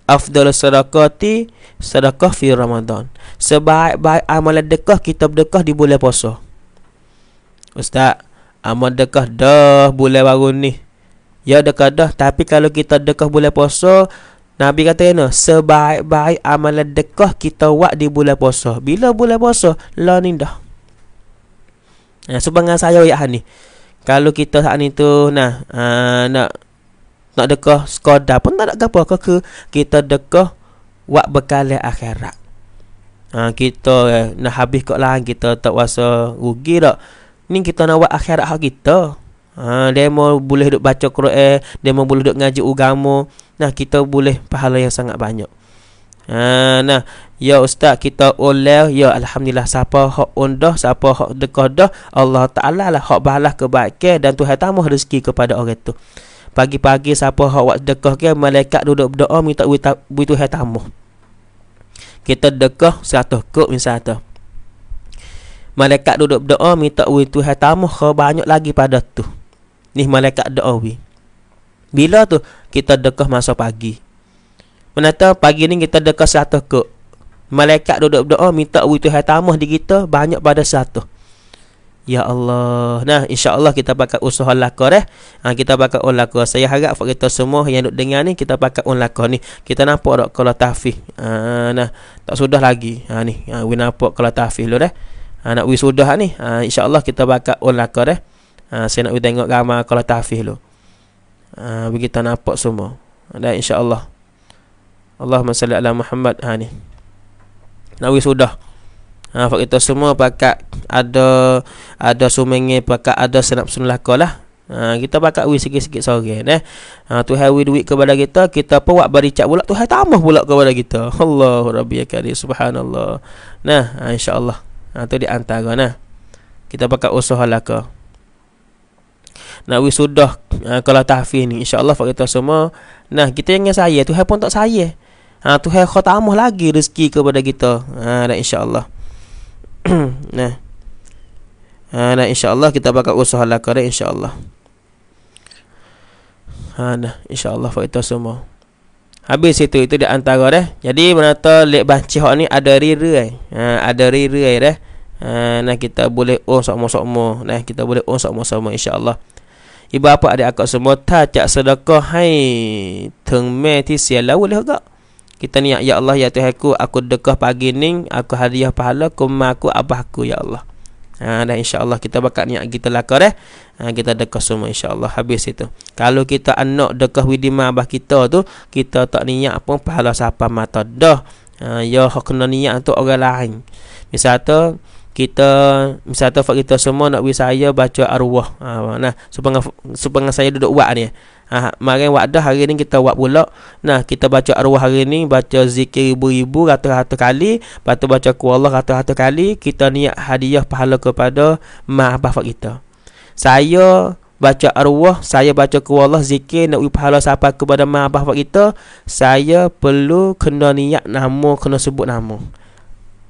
afdal sedekati sedekah fi Ramadan. Sebaik-baik amal dekah kita berdekah di bulan puasa. Ustaz, amal dekah dah bulan baru ni. Ya dekat dah Tapi kalau kita dekah bulan puasa Nabi kata kena Sebaik-baik amalan dekah kita buat di bulan puasa Bila bulan puasa La ni dah nah, Sebab saya ayat ni Kalau kita saat ni tu Nah uh, Nak Nak dekah Skoda pun tak nak apa ke, ke Kita dekah Buat bekalan akhirat ha, Kita eh, Nak habis kot lah Kita tak rasa rugi tak Ni kita nak buat akhirat hak kita Ha, mau boleh duk baca Quran, mau boleh duk ngaji agama. Nah, kita boleh pahala yang sangat banyak. Ha, nah, ya ustaz kita oleh ya alhamdulillah siapa hak undah, siapa hak dekah dah, Allah Taala lah hak balas kebaikan dan Tuhan tambah rezeki kepada orang itu. Pagi-pagi siapa hak wak dekah ke malaikat duduk berdoa minta buat Tuhan tambah. Kita dekah satu, kok misalnya satu. Malaikat duduk berdoa minta Tuhan tambah banyak lagi pada tu. Ni malaikat doa we. Bila tu kita dekah masa pagi. Menata pagi ni kita dekah satu ke. Malaikat duduk berdoa oh, minta we Tuhan tamah di kita banyak pada satu. Ya Allah. Nah, insya-Allah kita pakai usaha lakor eh. Ha, kita pakai on lakor. Saya harap buat kita semua yang duk dengar ni kita pakai on lakor ni. Kita nampak dak kalau tahfiz. Ha, nah, tak sudah lagi. Ha ni, ha, we nampak kalau tahfiz lu eh. Ha, nak we sudah ni. Ha, insya-Allah kita pakai on lakor eh ha, saya nak tengok ramah kalau tahfiz tu ha, begitu nampak semua dan insyaAllah Allah salli ala Muhammad ha, ni Nawi sudah ha, Fak kita semua pakat ada ada sumengi pakat ada senap sunlah kalah ha, kita pakat wis sikit-sikit sore eh ha, tu hawi duit kepada kita kita pun buat baricak pula tu hai tambah pula kepada kita Allahu rabbi yakari subhanallah nah ha, insyaallah ha, tu di antara nah kita pakat usaha lah ke nak wisudah uh, eh, kalau tahfiz ni insyaallah kita semua nah kita yang saya tu pun tak saya ha tu hai khatamah lagi rezeki kepada kita ha dan insyaallah nah ha dan insyaallah kita bakal usaha lah kare insyaallah ha nah insyaallah kita semua Habis itu itu di antara deh. Jadi menata lek banci hok ni ada rire eh. Ha, ada rire eh deh. Ha, nah kita boleh oh sok mo sok mo. Nah kita boleh oh sok mo sok mo insya-Allah ibu apa ada akak semua tak cak sedekah hai teng me ti sia lawa leh gak kita niat ya Allah ya Tuhan aku aku dekah pagi ni aku hadiah pahala ku aku abah aku ya Allah ha dan insyaallah kita bakat niat kita lakar eh ha, kita dekah semua insyaallah habis itu kalau kita anak dekah widima abah kita tu kita tak niat pun pahala siapa mata dah ha, ya hak kena niat tu orang lain misal tu kita misalnya tu kita semua nak bagi saya baca arwah ha, nah supaya supaya saya duduk buat ni ha, Mari buat dah hari ni kita buat pula Nah kita baca arwah hari ni Baca zikir ibu ibu ratus-ratus kali Lepas baca ku Allah ratus-ratus kali Kita niat hadiah pahala kepada Mahabah kita Saya baca arwah Saya baca ku Allah zikir nak beri pahala Sapa kepada mahabah kita Saya perlu kena niat nama Kena sebut nama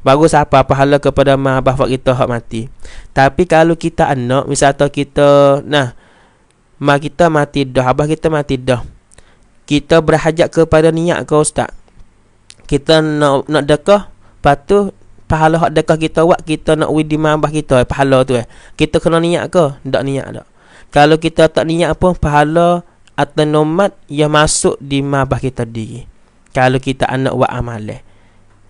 Bagus apa pahala kepada mak bapak kita hak mati. Tapi kalau kita anak misalnya kita nah mak kita mati dah, abah kita mati dah. Kita berhajat kepada niat ke ustaz. Kita nak nak dekah, patu pahala hak dekah kita buat kita nak wi di mak kita eh, pahala tu eh. Kita kena niat ke? Tak niat tak. Kalau kita tak niat pun pahala atau nomad yang masuk di mabah kita diri. Kalau kita anak buat amalan. Eh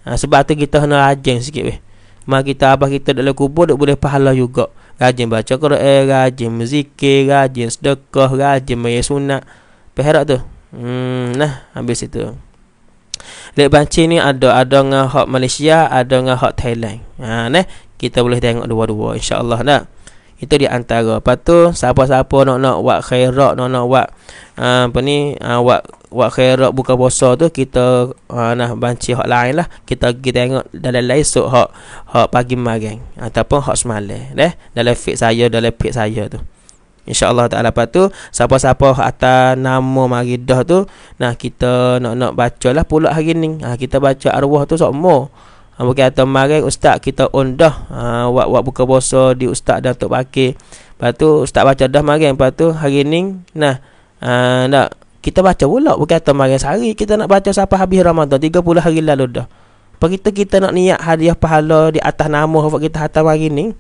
ha, Sebab tu kita kena rajin sikit weh. Mak kita abah kita dalam kubur Dia boleh pahala juga Rajin baca Quran eh, Rajin zikir Rajin sedekah Rajin maya sunat Perhara tu hmm, Nah Habis itu Lek banci ni ada Ada dengan hak Malaysia Ada dengan hak Thailand ha, nah, Kita boleh tengok dua-dua InsyaAllah nak itu di antara. Lepas tu siapa-siapa nak nak buat khairat, nak nak buat uh, apa ni? Uh, buat buat khairat buka puasa tu kita uh, ah, nak banci hak lain lah. Kita kita tengok dalam lain esok hak hak pagi malam ataupun hak semalam, deh. Dalam fit saya, dalam fit saya tu. InsyaAllah ta'ala lepas tu Siapa-siapa atas nama Maridah tu Nah kita nak-nak baca lah pulak hari ni ha, Kita baca arwah tu semua ha, mungkin atau mari ustaz kita undah ha, wak wak buka puasa di ustaz Datuk Pakir lepas tu ustaz baca dah mari lepas tu hari ni nah ha, nak kita baca pula bukan atau mari sehari kita nak baca sampai habis Ramadan 30 hari lalu dah begitu kita kita nak niat hadiah pahala di atas nama hafak kita hatam hari ni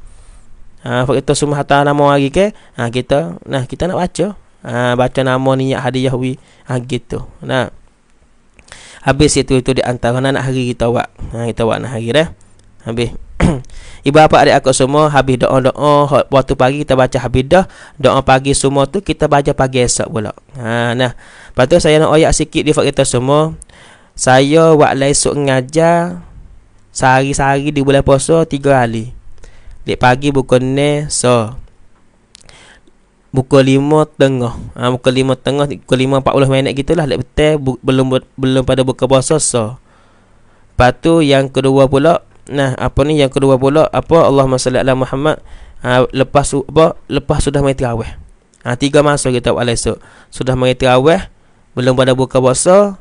ha, kita semua hatam nama hari ke ha, kita nah kita nak baca ha, baca nama niat hadiah wi ha, gitu nah Habis itu itu di antara anak hari kita buat. Ha kita buat anak hari dah. Habis. Ibu bapa adik aku semua habis doa-doa waktu pagi kita baca habis dah. Doa pagi semua tu kita baca pagi esok pula. Ha nah. Lepas tu saya nak oyak sikit di kita semua. Saya buat esok ngajar sehari-hari di bulan puasa tiga kali. di pagi bukan ne so pukul lima tengah. Ha, pukul 5 tengah, empat 5.40 minit gitulah lah. Betul, belum belum pada buka puasa. So. Lepas tu yang kedua pula. Nah, apa ni yang kedua pula? Apa Allah salli ala Muhammad. Ha, lepas apa? Lepas sudah mai tarawih. Ha, tiga masa kita buat esok. Sudah mai tarawih, belum pada buka puasa.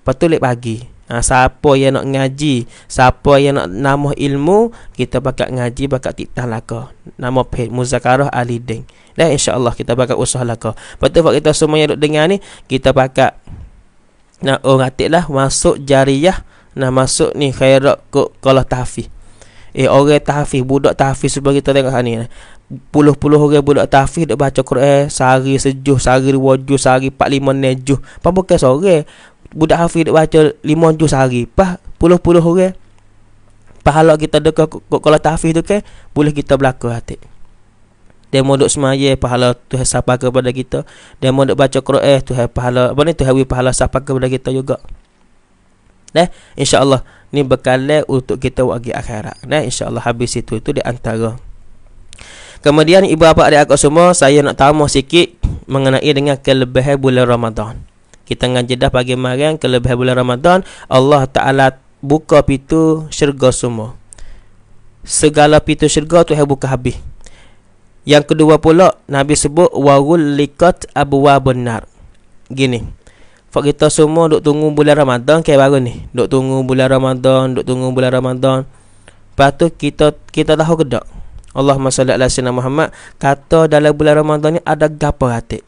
Lepas tu pagi. Ha, siapa yang nak ngaji, siapa yang nak namah ilmu, kita bakal ngaji bakal titah laka. Nama pet muzakarah alidin. Dan insya-Allah kita bakal usah kau. Betul buat kita semua yang duk dengar ni, kita bakal nak orang atiklah masuk jariah, nak masuk ni khairat ko kalau tahfiz. Eh orang tahfiz, budak tahfiz sebab kita tengok ni. Puluh-puluh orang budak tahfiz duk baca Quran, sehari sejuh, sehari wajuh, sehari 4 5 nejuh. Pambukan sore, budak hafiz duk baca 5 juz sehari pas puluh-puluh orang pahala kita dek kalau tahfiz tu kan boleh kita belaka hati dia mau duk semaya pahala Tuhan sapa kepada kita dia mau duk baca Quran eh, Tuhan pahala apa ni Tuhan pahala sapa kepada kita juga Nah, insyaallah ni bekal untuk kita wagi akhirat. Nah, insyaallah habis itu itu di antara. Kemudian ibu bapa adik aku semua, saya nak tamu sikit mengenai dengan kelebihan bulan Ramadan kita ngaji dah pagi malam kelebih bulan Ramadan Allah Taala buka pintu syurga semua segala pintu syurga tu hebu buka habis yang kedua pula nabi sebut warul likat abwabun benar. gini Fak kita semua duk tunggu bulan Ramadan kayak baru ni. Duk tunggu bulan Ramadan, duk tunggu bulan Ramadan. Lepas tu kita kita tahu ke tak? Allahumma salli ala sayyidina Muhammad kata dalam bulan Ramadan ni ada gapa hati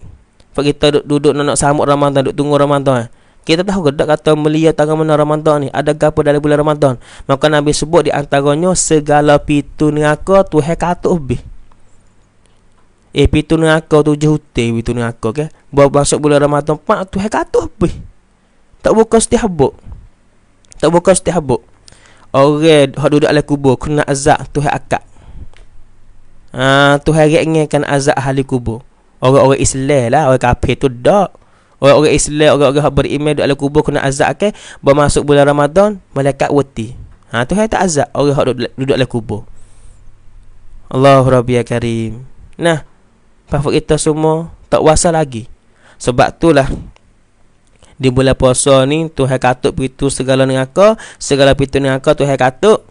sebab kita duduk, duduk nak, nak sambut Ramadan, duduk tunggu Ramadan. Kita tahu ke tak kata melihat tangan mana Ramadan ni? Ada apa dalam bulan Ramadan? Maka Nabi sebut di antaranya segala pitu nengaka tu hai katuk bih. Eh pitu nengaka tu jahutih pitu nengaka ke? Bawa masuk bulan Ramadan pak tu hai katuk bih. Tak buka setiap habuk. Tak buka setiap habuk. Orang yang duduk alai kubur kena azab tu hai akak. Ha, ah, tu hai rengengkan azab ahli kubur. Orang-orang Islam lah Orang kafir tu dak Orang-orang Islam Orang-orang yang beriman Duk ala kubur Kena azab ke Bermasuk bulan Ramadan Malaikat wati Ha tu hai tak azab Orang yang duduk, duduk ala kubur Allahu Rabbi ya Karim Nah Pahfuk kita semua Tak wasa lagi Sebab tu lah di bulan puasa ni Tuhan katuk pitu segala dengan aku segala pitu dengan aku Tuhan katuk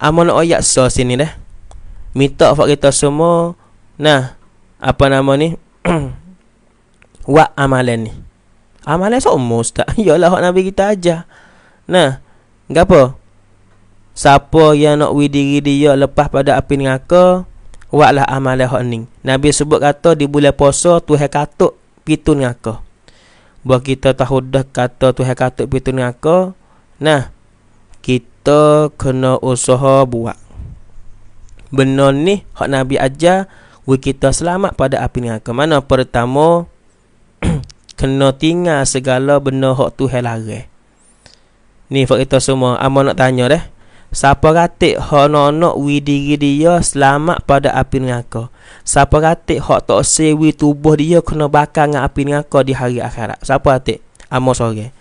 amanah oyak so sini dah minta fak kita semua nah apa nama ni wa amalan ni amalan semua ustaz iyalah hak nabi kita aja nah ngapa siapa yang nak widiri dia ya, lepas pada api neraka Wa'lah amal hak ning Nabi sebut kata di bulan puasa Tuhan katuk pitun neraka. Buat kita tahu dah kata Tuhan katuk pitun neraka. Nah, kita kena usaha buat. Benar ni hak Nabi ajar bagi kita selamat pada api neraka Mana pertama Kena tinggal segala benda Hak tu helare Ni fak kita semua Amal nak tanya deh Siapa katik hak nonok wi diri dia selamat pada api neraka? Siapa katik hak tak sewi tubuh dia kena bakar dengan api neraka di hari akhirat? Siapa katik? Amal sore.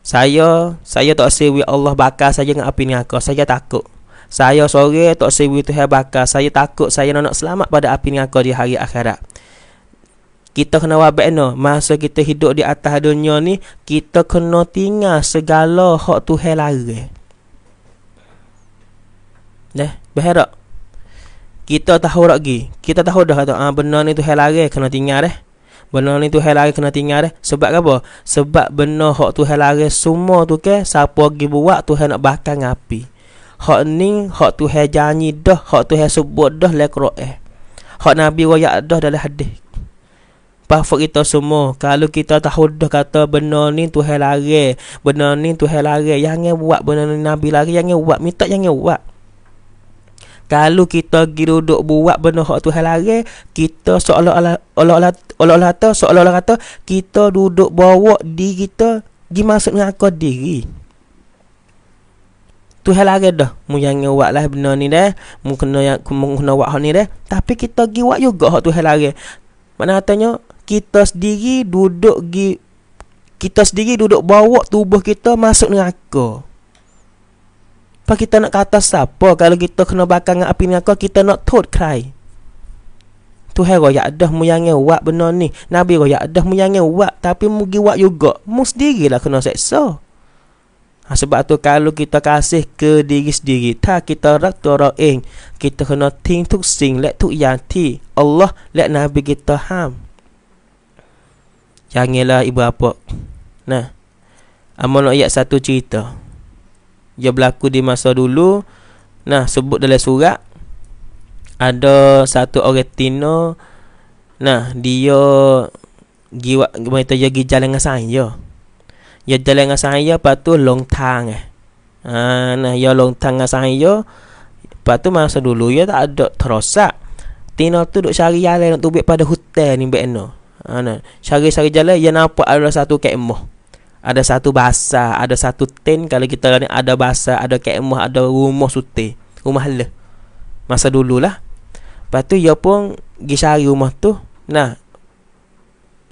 Saya, saya tak sewi Allah bakar saja dengan api neraka. Saya takut. Saya sore tak sibuk tu bakar. Saya takut saya nak selamat pada api neraka di hari akhirat. Kita kena wabak no. Masa kita hidup di atas dunia ni, kita kena tinggal segala hak tu hal lari. Dah, berharap. Kita tahu lagi. Kita tahu dah kata, ah, benar ni tu hal lari, kena tinggal dah. Benar ni tu hal kena tinggal dah. Sebab apa? Sebab benar hak tu hal lari, semua tu ke, siapa pergi buat tu hal nak bakar api hak ni hak tu hai janyi dah hak tu hai sebut dah la qira'ah eh. hak nabi royak dah dalam hadis Pahfuk kita semua Kalau kita tahu dah kata Benar ni tu hai lari Benar ni tu hai lari Yang ni buat Benar ni Nabi lari Yang ni buat Minta yang ni buat kalau kita pergi duduk buat benda hak Tuhan lari, kita seolah-olah olah olah olah olah kata kita duduk bawa diri kita di masuk dengan diri tu hal lagi dah mu yang ngewak lah benda ni dah mu kena yang mu kena wak ni dah tapi kita gi wak juga hak tu hal lagi mana katanya kita sendiri duduk gi kita sendiri duduk bawa tubuh kita masuk neraka apa kita nak kata siapa kalau kita kena bakar dengan api neraka kita nak tot cry tu hal royak dah mu yang ngewak benda ni nabi royak dah mu yang ngewak tapi mu gi wak juga mu sendirilah kena seksa so. Ha, sebab tu kalau kita kasih ke diri sendiri, ta kita rak tu orang ing, kita kena ting tuk sing lek tuk yang ti. Allah lek Nabi kita ham. Janganlah ibu apa. Nah. Amal ayat satu cerita. Dia berlaku di masa dulu. Nah, sebut dalam surat. Ada satu orang Tino. Nah, dia... Gimana itu, dia pergi jalan dengan saya ya jalan dengan saya lepas long tang eh ha, nah ya long tang dengan saya lepas masa dulu ya tak ada terosak tino tu duk cari jalan nak tubik pada hotel ni beno ha, nah cari-cari jalan ya nampak ada satu kemah ada satu bahasa ada satu ten. kalau kita ni ada bahasa ada kemah ada rumah sute rumah le masa dululah lepas tu ya pun gi cari rumah tu nah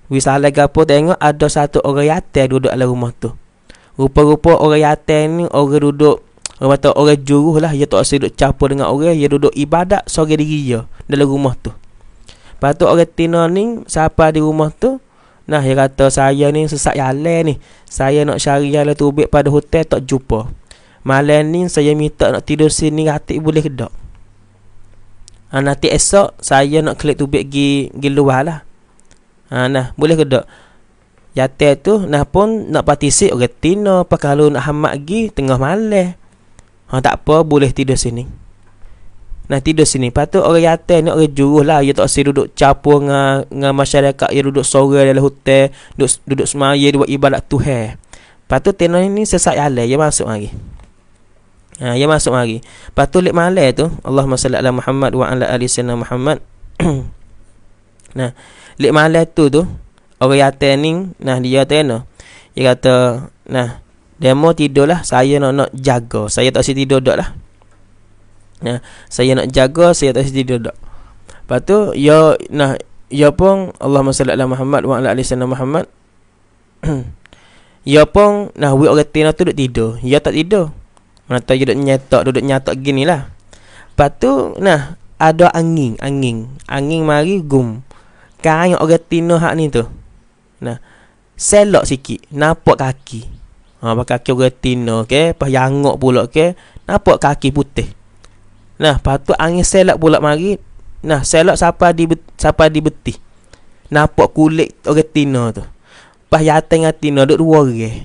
Pergi salah gapo tengok ada satu orang yatim duduk dalam rumah tu. Rupa-rupa orang yatim ni orang duduk orang kata orang juruh lah dia tak sedut capo dengan orang dia duduk ibadat sore diri dia dalam rumah tu. Lepas orang tina ni siapa di rumah tu Nah, dia kata saya ni sesak jalan ni. Saya nak cari jalan tu pada hotel tak jumpa. Malam ni saya minta nak tidur sini ratik boleh ke tak? Ha, ah, nanti esok saya nak klik tubik pergi, pergi luar lah. Ha nah, boleh ke tak? Yatel tu nah pun nak partisip orang Tina apa kalau nak hamak gi tengah malam. Ha tak apa, boleh tidur sini. Nah tidur sini. Patu orang yatel ni orang juruh lah. Dia tak sedih duduk capur dengan, dengan masyarakat. Dia duduk sore dalam hotel. Duduk, duduk semaya. buat ibadat Tuhan. Patu tu tenor ni sesak yale. Dia masuk lagi. Ha, dia masuk lagi. Patu lek malam malai tu. Allahumma salli ala Muhammad wa ala alihi sallam Muhammad. nah lek malas tu tu orang atas ni nah dia tena dia kata nah demo tidur lah, saya nak nak jaga saya tak sedi tidur dak lah nah saya nak jaga saya tak sedi tidur dak lepas tu ya nah ya pun Allah salli Muhammad wa ala ali Muhammad ya pun nah we orang tena tu duk tidur ya tak tidur mana tahu duk nyetak duk nyatak ginilah lepas tu nah ada angin angin angin mari gum Kayak orang Tino hak ni tu. Nah. Selok sikit, nampak kaki. Ha pakai kaki orang Tino, okey. Pas yangok pula, okey. Nampak kaki putih. Nah, patu angin selak pula mari. Nah, selak siapa di siapa di beti. Nampak kulit orang Tino tu. Pas yateng dengan Tino duk dua orang.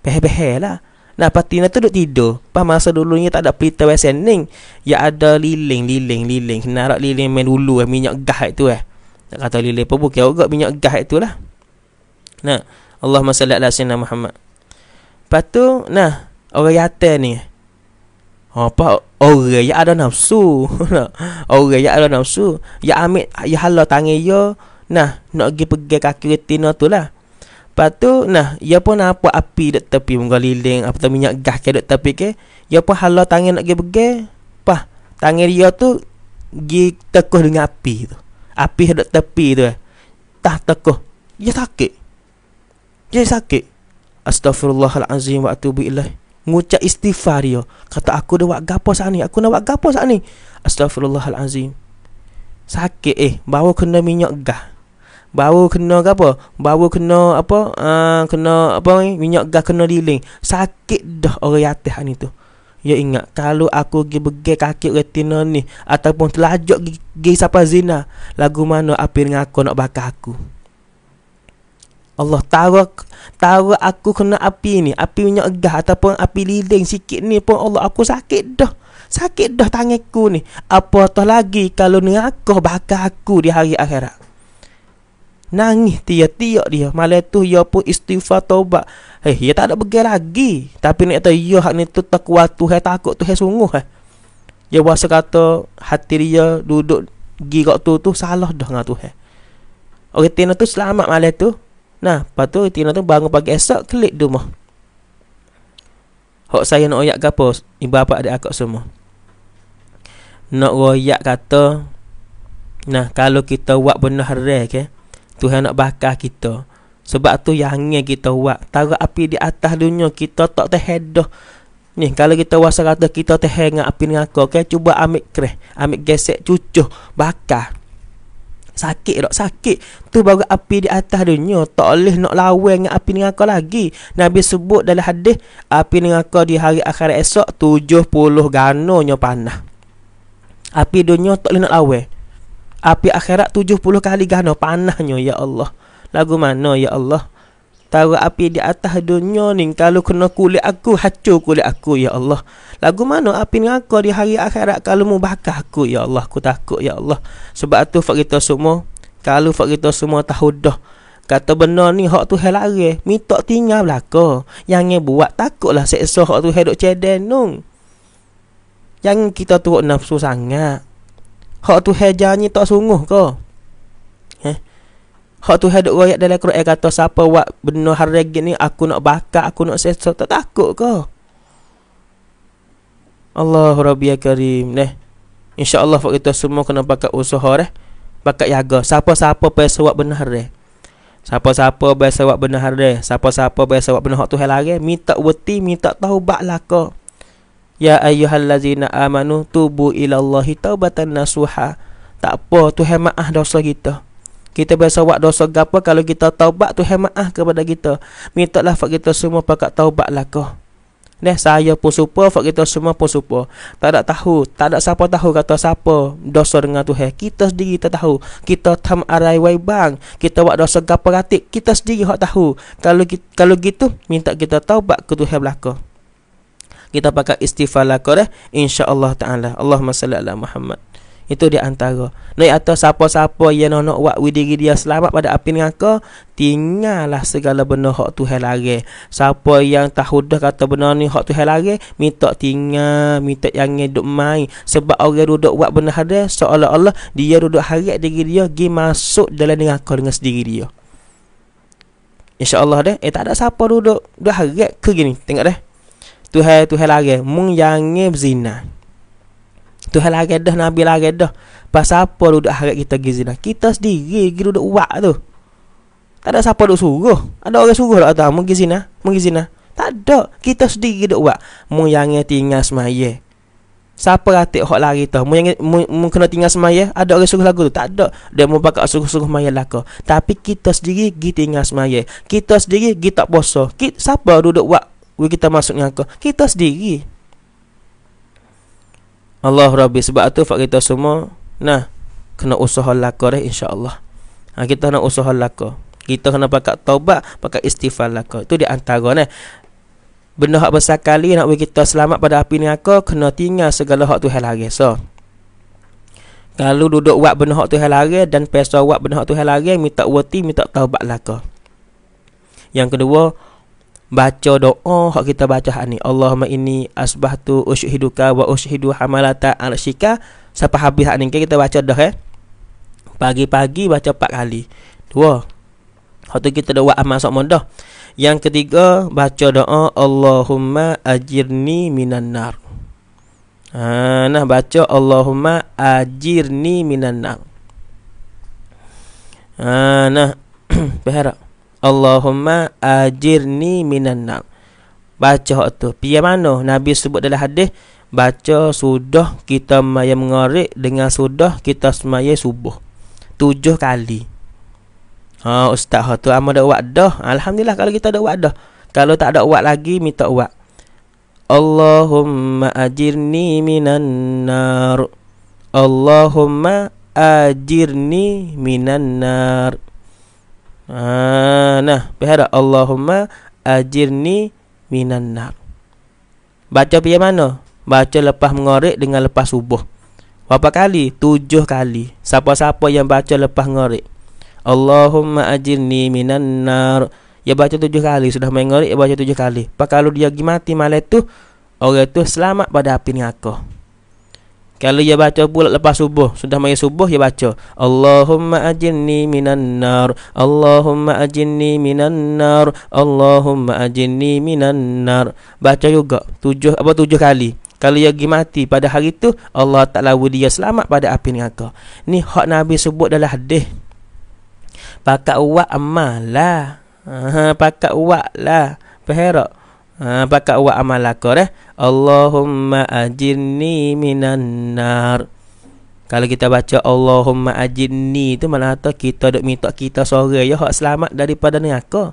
Beh-beh lah. Nah, pas Tino tu duk tidur. Pas masa dulunya tak ada pita wesening, ya ada liling-liling-liling. Kenarak liling main dulu eh minyak gas tu eh. Tak kata boleh lepa bukit juga minyak gas itu lah. Nah, Allahumma salli ala sayyidina Muhammad. Lepas tu, nah, orang yatim ni. Ha, apa? Orang yang ada nafsu. orang yang ada nafsu. Ya ambil, ya halau tangan ya. Nah, nak pergi pergi kaki retina tu lah. Lepas tu, nah, ya pun apa api dekat tepi. Muka liling, apa tu minyak gas ke dekat tepi ke. Ya pun halau tangan nak pergi pergi. Pah, tangan dia tu, pergi tekuh dengan api tu api duduk tepi tu eh. Tah tekuh. Dia sakit. Dia sakit. Astaghfirullahalazim wa atubu ilaih. Ngucap istighfar dia. Kata aku dah buat gapo sat ni. Aku nak buat gapo sat ni. Astaghfirullahalazim. Sakit eh. Bawa kena minyak gas. Bawa kena apa? Bawa kena apa? Uh, kena apa ni? Minyak gas kena diling. Sakit dah orang yatih ni tu. Ya ingat kalau aku pergi begai kaki retina ni ataupun terlajak pergi siapa zina, lagu mana api dengan aku nak bakar aku. Allah tahu tahu aku kena api ni, api minyak gas ataupun api lilin sikit ni pun Allah aku sakit dah. Sakit dah tanganku ni. Apa lagi kalau neraka bakar aku di hari akhirat. Nangis tiap-tiap dia Malah tu ia ya pun istighfar taubat Hei, eh, ia ya tak ada pergi lagi Tapi nak kata ia ya, hak ni tu tak kuat tu Hei takut tu, hei sungguh hei. Eh. Ia berasa kata hati dia duduk Gi kat tu tu salah dah dengan tu hei. Orang Tina tu selamat malah tu Nah, lepas tu Tina tu bangun pagi esok Klik dulu mah Hak saya nak oyak ke apa Ibu bapa ada akak semua Nak oyak kata Nah, kalau kita buat benar hari ke okay? Tuhan nak bakar kita. Sebab tu yang kita buat. Tara api di atas dunia kita tak terhedah. Ni kalau kita wasa kata kita terhengak api dengan kau. Okay? Cuba ambil kreh. Ambil gesek cucuh. Bakar. Sakit tak? Sakit. Tu baru api di atas dunia. Tak boleh nak lawan dengan api dengan kau lagi. Nabi sebut dalam hadis. Api dengan kau di hari akhir esok. 70 ganonya panah. Api dunia tak boleh nak lawan api akhirat tujuh puluh kali ganah panahnya ya Allah. Lagu mana ya Allah? Tahu api di atas dunia ni kalau kena kulit aku hancur kulit aku ya Allah. Lagu mana api ngaku di hari akhirat kalau mu bakar aku ya Allah aku takut ya Allah. Sebab tu fak kita semua kalau fak kita semua tahu dah Kata benar ni hak tu hal lari. Minta tinggal belaka. Yang buat takutlah seksa hak tu hidup cedenung Yang kita turut nafsu sangat. Hak tu hejanya tak sungguh ke? Eh? Hak tu hejak duk dalam Quran eh, kata siapa buat benda harag ni aku nak bakar, aku nak sesat tak takut ke? Allah Rabbi ya Karim neh. Insya-Allah fak kita semua kena bakat usaha eh. Bakat jaga. Siapa-siapa pe sewak benar eh. Siapa-siapa bayar sewak benar eh. Siapa-siapa bayar sewak benar hak tu hal lagi. Minta weti, minta tahu lah kau. Ya ayyuhallazina amanu tubu ilallahi taubatan nasuha. Tak apa, Tuhan maaf dosa kita. Kita biasa buat dosa gapa kalau kita taubat Tuhan maaf kepada kita. Mintalah fak kita semua pakat lah kau. Neh saya pun serupa, fak kita semua pun serupa. Tak ada tahu, tak ada siapa tahu kata siapa dosa dengan Tuhan. Kita sendiri tak tahu. Kita tam arai wai bang, kita buat dosa gapa ratik, kita sendiri hak tahu. Kalau kalau gitu minta kita taubat ke Tuhan belaka kita pakai istifalah qoreh insyaallah taala Allahumma salli Muhammad itu di antara naik atau siapa-siapa yang nak buat widiri dia selamat pada api kau tinggalah segala benda hak Tuhan lari siapa yang tahu dah kata benda ni hak Tuhan lari minta tinggal minta yang duduk main sebab orang duduk buat benda hada seolah-olah dia duduk harap diri dia pergi masuk dalam neraka dengan sendiri dia insyaallah deh eh tak ada siapa duduk duduk harap ke gini tengok deh Tuhan Tuhan lagi mung jangan berzina. Tuhan lagi dah Nabi lagi dah. Pas apa duduk harap kita pergi zina? Kita sendiri pergi duduk uak. tu. Tak ada siapa duduk suruh. Ada orang suruh tak tahu. Mungkin zina. Mungkin zina. Tak ada. Kita sendiri duduk uak. Mungkin yang tinggal semaya. Siapa kata hak lari tu? Mungkin mu, kena tinggal semaya. Ada orang suruh lagu tu. Tak ada. Dia mau bakal suruh-suruh maya laku. Tapi kita sendiri pergi tinggal semaya. Kita sendiri pergi tak bosa. siapa duduk uak? Boleh kita masuk dengan kau Kita sendiri Allah Rabbi Sebab tu fak kita semua Nah Kena usaha eh insya Allah. ha, Kita kena usaha laka Kita kena pakai taubat Pakai istighfar laka Itu di antara nah. Benda hak besar kali Nak bagi kita selamat pada api ni aku Kena tinggal segala hak tu hari So Kalau duduk buat benda hak tu hari Dan pesa buat benda hak tu hari Minta wati Minta taubat laka Yang kedua baca doa hak kita baca ni Allahumma inni asbahtu ushiduka wa ushidu hamalata arsyika siapa habis hak ni kita baca dah eh pagi-pagi baca 4 kali dua hak tu kita doa buat amal sok mondah yang ketiga baca doa Allahumma ajirni minan nar ha, nah baca Allahumma ajirni minan nar ha, nah berharap Allahumma ajirni minan nar. Baca hak tu. Pi mana? Nabi sebut dalam hadis baca sudah kita mayam mengarik dengan sudah kita semaya subuh. Tujuh kali. Ha ustaz hak tu amal dak wak dah. Alhamdulillah kalau kita dak wak dah. Kalau tak ada wak lagi minta wak. Allahumma ajirni minan nar. Allahumma ajirni minan nar. Ah, nah, pihara Allahumma ajirni minan nar. Baca pihak mana? Baca lepas mengorek dengan lepas subuh. Berapa kali? Tujuh kali. Siapa-siapa yang baca lepas mengorek? Allahumma ajirni minan nar. Ya baca tujuh kali. Sudah mengorek, ya baca tujuh kali. Pak kalau dia mati malam tu, orang tu selamat pada api ni kalau ia baca pula lepas subuh, sudah mai subuh dia baca, Allahumma ajinni minan nar, Allahumma ajinni minan nar, Allahumma ajinni minan nar. Baca juga tujuh apa tujuh kali. Kalau ia pergi mati pada hari itu, Allah tak lawa dia selamat pada api neraka. Ni hak Nabi sebut adalah hadis. Pakat uak amal lah. pakat uak lah. Perherak. Ha, pakat uak amal kau eh. Allahumma ajinni minan nar kalau kita baca Allahumma ajinni tu mana kata kita duk minta kita seorang ya hak selamat daripada neraka.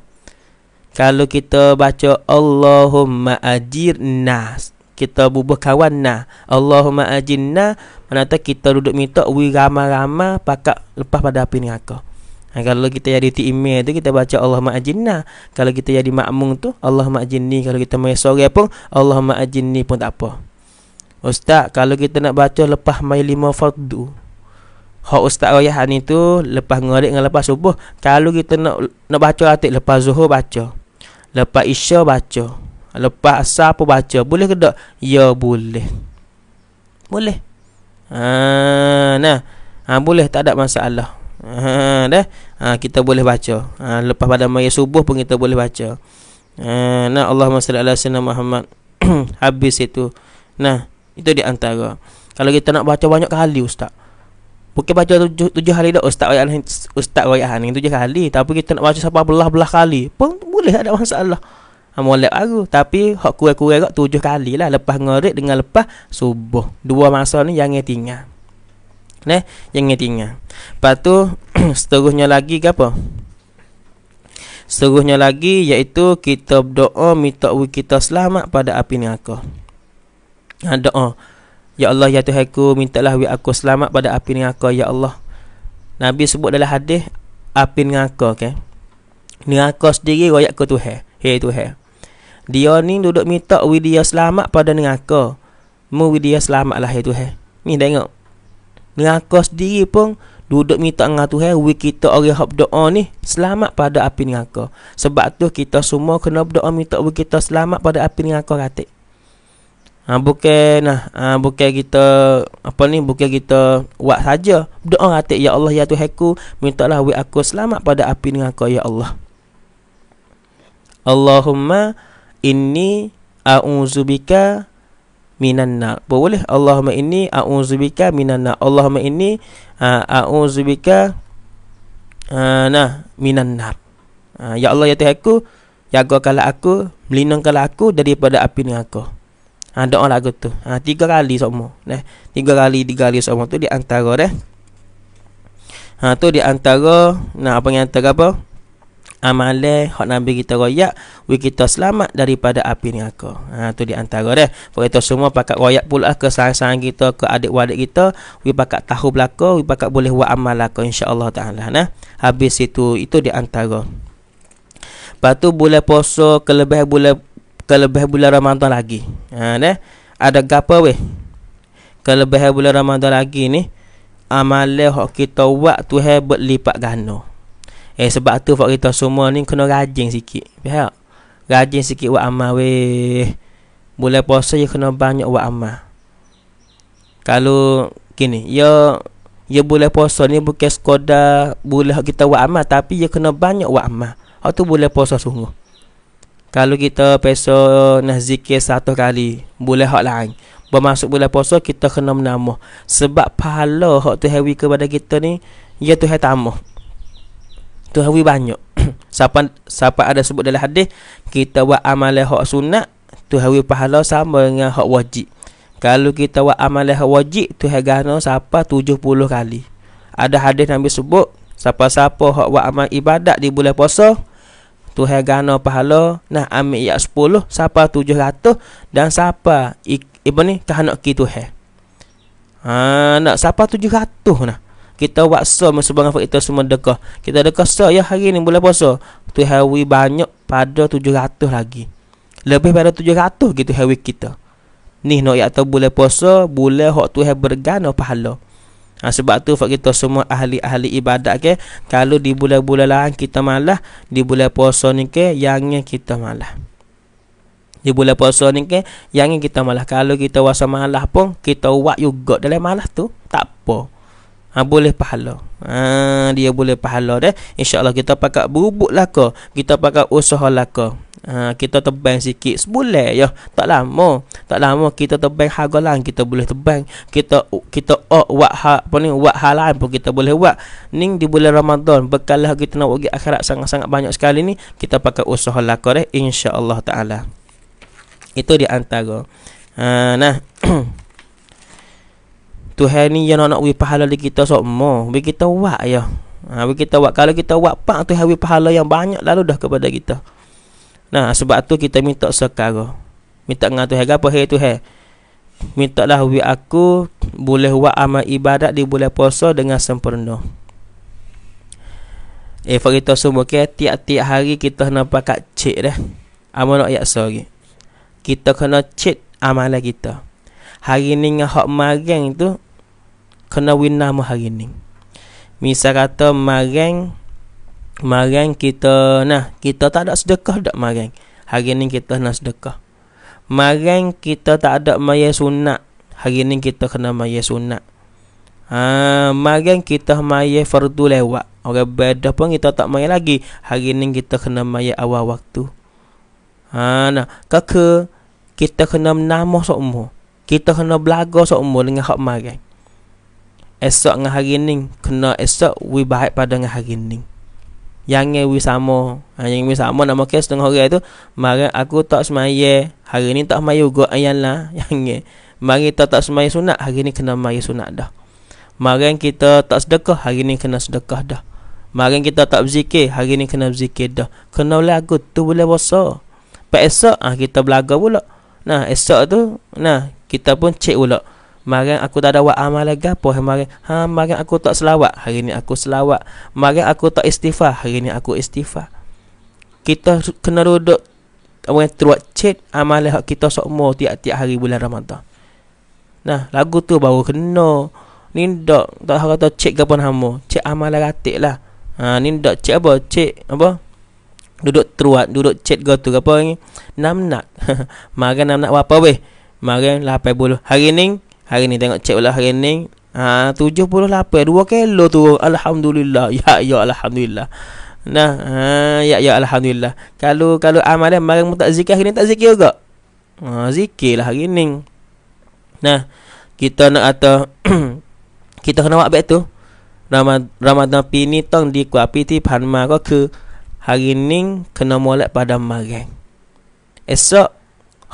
Kalau kita baca Allahumma ajirna kita bubuh kawan nah. Allahumma ajinna mana kata kita duduk minta wi rama-rama pakak lepas pada api neraka. Ha, kalau kita jadi ti email tu kita baca Allah ma'ajinna. Kalau kita jadi makmum tu Allah ma'ajinni. Kalau kita main sore pun Allah ma'ajinni pun tak apa. Ustaz, kalau kita nak baca lepas mai lima fardu. Hak ustaz Royhan itu lepas ngorek dengan lepas subuh. Kalau kita nak nak baca atik lepas zuhur baca. Lepas isya baca. Lepas asar pun baca. Boleh ke tak? Ya boleh. Boleh. Ha, nah. Ha, boleh tak ada masalah ha, dah ha, kita boleh baca ha, lepas pada maya subuh pun kita boleh baca ha, nah Allahumma salli ala sayyidina Muhammad habis itu nah itu di antara kalau kita nak baca banyak kali ustaz Bukan baca tujuh, tujuh hari dah Ustaz Wayahan Ustaz wayah ini tujuh kali Tapi kita nak baca sampai belah-belah kali Pun boleh ada masalah Amolek ha, aku Tapi hak kurang-kurang tujuh kali lah Lepas ngorek dengan lepas subuh Dua masa ni yang tinggal Neh, jangan tinggal. Patu, tu seterusnya lagi ke apa? Seterusnya lagi iaitu kita berdoa minta wujud kita selamat pada api neraka. Ha, doa. Ya Allah ya Tuhanku, mintalah wujud aku selamat pada api neraka ya Allah. Nabi sebut dalam hadis api neraka Okay, Neraka sendiri royak ke Tuhan. Hey Tuhan. Dia ni duduk minta wujud dia selamat pada neraka. Mu dia selamatlah ya Tuhan. Ni tengok. Ngelangkau sendiri pun Duduk minta dengan Tuhan We kita orang hop doa ni Selamat pada api neraka Sebab tu kita semua kena berdoa Minta we kita selamat pada api neraka katik ha, Bukan nah, ha, Bukan kita Apa ni Bukan kita Buat saja Doa katik Ya Allah ya Tuhan ku Minta lah we aku selamat pada api neraka Ya Allah Allahumma ini A'udzubika minanna boleh Allahumma inni a'udzubika minanna Allahumma inni uh, a'udzubika uh, nah minanna uh, ah, ya Allah ya Tuhan aku jagakanlah aku melindungkanlah aku daripada api neraka ha doa lagu tu ha tiga kali semua nah tiga kali tiga kali semua tu di antara deh ha tu di antara nah apa yang antara apa amalan hak nabi kita royak we kita selamat daripada api ni neraka ha tu di antara dah kita semua pakat royak pula ke sang-sang kita ke adik-adik kita we pakat tahu belaka we pakat boleh buat amal lah insyaallah taala nah habis itu itu di antara patu boleh puasa kelebih bulan kelebih bulan Ramadan lagi ha nah ada gapo we kelebih bulan Ramadan lagi ni amal hak kita buat tu hebat lipat ganda Eh sebab tu Fak kita semua ni Kena rajin sikit Faham? Rajin sikit buat amal weh Bulan puasa je kena banyak buat amal Kalau Gini Ya Ya bulan puasa ni bukan sekadar boleh kita buat amal Tapi ya kena banyak buat amal Hak tu bulan puasa sungguh Kalau kita peso Nak zikir satu kali boleh hak lain Bermaksud bulan puasa kita kena menamuh Sebab pahala hak tu hewi kepada kita ni Ya tu hai tamuh Tu tahawi banyak siapa siapa ada sebut dalam hadis kita buat amalan hak sunat tahawi pahala sama dengan hak wajib kalau kita buat amalan hak wajib tu gano siapa 70 kali ada hadis Nabi sebut siapa-siapa hak buat amal ibadat di bulan puasa tu gano pahala nah ambil ya 10 siapa 700 dan siapa ibu ni kehanak ki Tuhan ha nak siapa 700 nah kita buat sum sebagai kita semua dekah. Kita dekah sah ya hari ni bulan puasa. Tu hari banyak pada 700 lagi. Lebih pada 700 gitu hari kita. Ni nak no, ya tahu bulan puasa, bulan hak tu bergana pahala. Ha, sebab tu fak kita semua ahli-ahli ibadat ke, okay? kalau di bulan-bulan lain kita malah, di bulan puasa ni ke yang kita malah. Di bulan puasa ni ke yang kita malah. Kalau kita puasa malah pun kita buat juga dalam malah tu. Tak apa ha, boleh pahala. Ha, dia boleh pahala dah. InsyaAllah kita pakai bubuk laka. Kita pakai usaha laka. Ha, kita tebang sikit sebulan ya. Tak lama. Tak lama kita tebang harga lain kita boleh tebang. Kita kita oh, wak ha, apa ni? Buat hal lain pun kita boleh buat. Ning di bulan Ramadan bekal lah kita nak bagi akhirat sangat-sangat banyak sekali ni kita pakai usaha laka dah insya-Allah taala. Itu di antara. Ha, nah. Tuhan ni yang nak nak wih pahala di kita semua. bagi kita wak ya. Ha, wih kita wak. Kalau kita wak pak Tuhan wih pahala yang banyak lalu dah kepada kita. Nah sebab tu kita minta sekarang. Minta dengan Tuhan. Apa hei Tuhan? Minta lah wih aku boleh wak amal ibadat di bulan puasa dengan sempurna. Efek eh, kita semua ke tiap-tiap hari kita kena pakat cek dah. Amal nak yak sorry. Kita kena cek amalan kita. Hari ni dengan hak marang tu kena winah mu hari ni misal kata marang marang kita nah kita tak ada sedekah dak marang hari ni kita nak sedekah marang kita tak ada maya sunat hari ni kita kena maya sunat ha marang kita maya fardu lewat orang beda pun kita tak maya lagi hari ni kita kena maya awal waktu ha nah kaka kita kena nama sokmo, kita kena belaga sokmo dengan hak marang esok dengan hari ni kena esok we baik pada dengan hari ni yang ni we sama ha, yang we sama nama kes dengan hari tu mari aku tak semaya hari ni tak semaya juga eh, yang lah yang ni mari tak tak semaya sunat hari ni kena semaya sunat dah mari kita tak sedekah hari ni kena sedekah dah mari kita tak berzikir hari ni kena berzikir dah kena boleh aku tu boleh puasa Pak esok ah ha, kita belaga pula nah esok tu nah kita pun cek pula Marang aku tak ada buat amal ah, gapo hari eh, marang. Ha marang aku tak selawat, hari ni aku selawat. Marang aku tak istighfar, hari ni aku istighfar. Kita kena duduk orang yang teruat cek amal ah, hak kita sokmo tiap-tiap hari bulan Ramadan. Nah, lagu tu baru kena. Ni ndak tak harap tak cek gapo nama. Cek amal ah, ratik lah. Ha ni ndak cek apa? Cek apa? Duduk teruat, duduk cek gapo tu gapo ni? Namnak. marang namnak apa weh? lapai bulu. Hari ni Hari ni tengok cek pula hari ni ha, 78 2 kilo tu Alhamdulillah Ya ya Alhamdulillah Nah ha, Ya ya Alhamdulillah Kalau kalau amalan Marang pun tak zikir hari ni tak zikir juga ha, Zikir lah hari ni Nah Kita nak atau Kita kena buat tu Ramadhan pini tong di kuapi ti panma ko ke hari ni kena molek pada marang. Esok,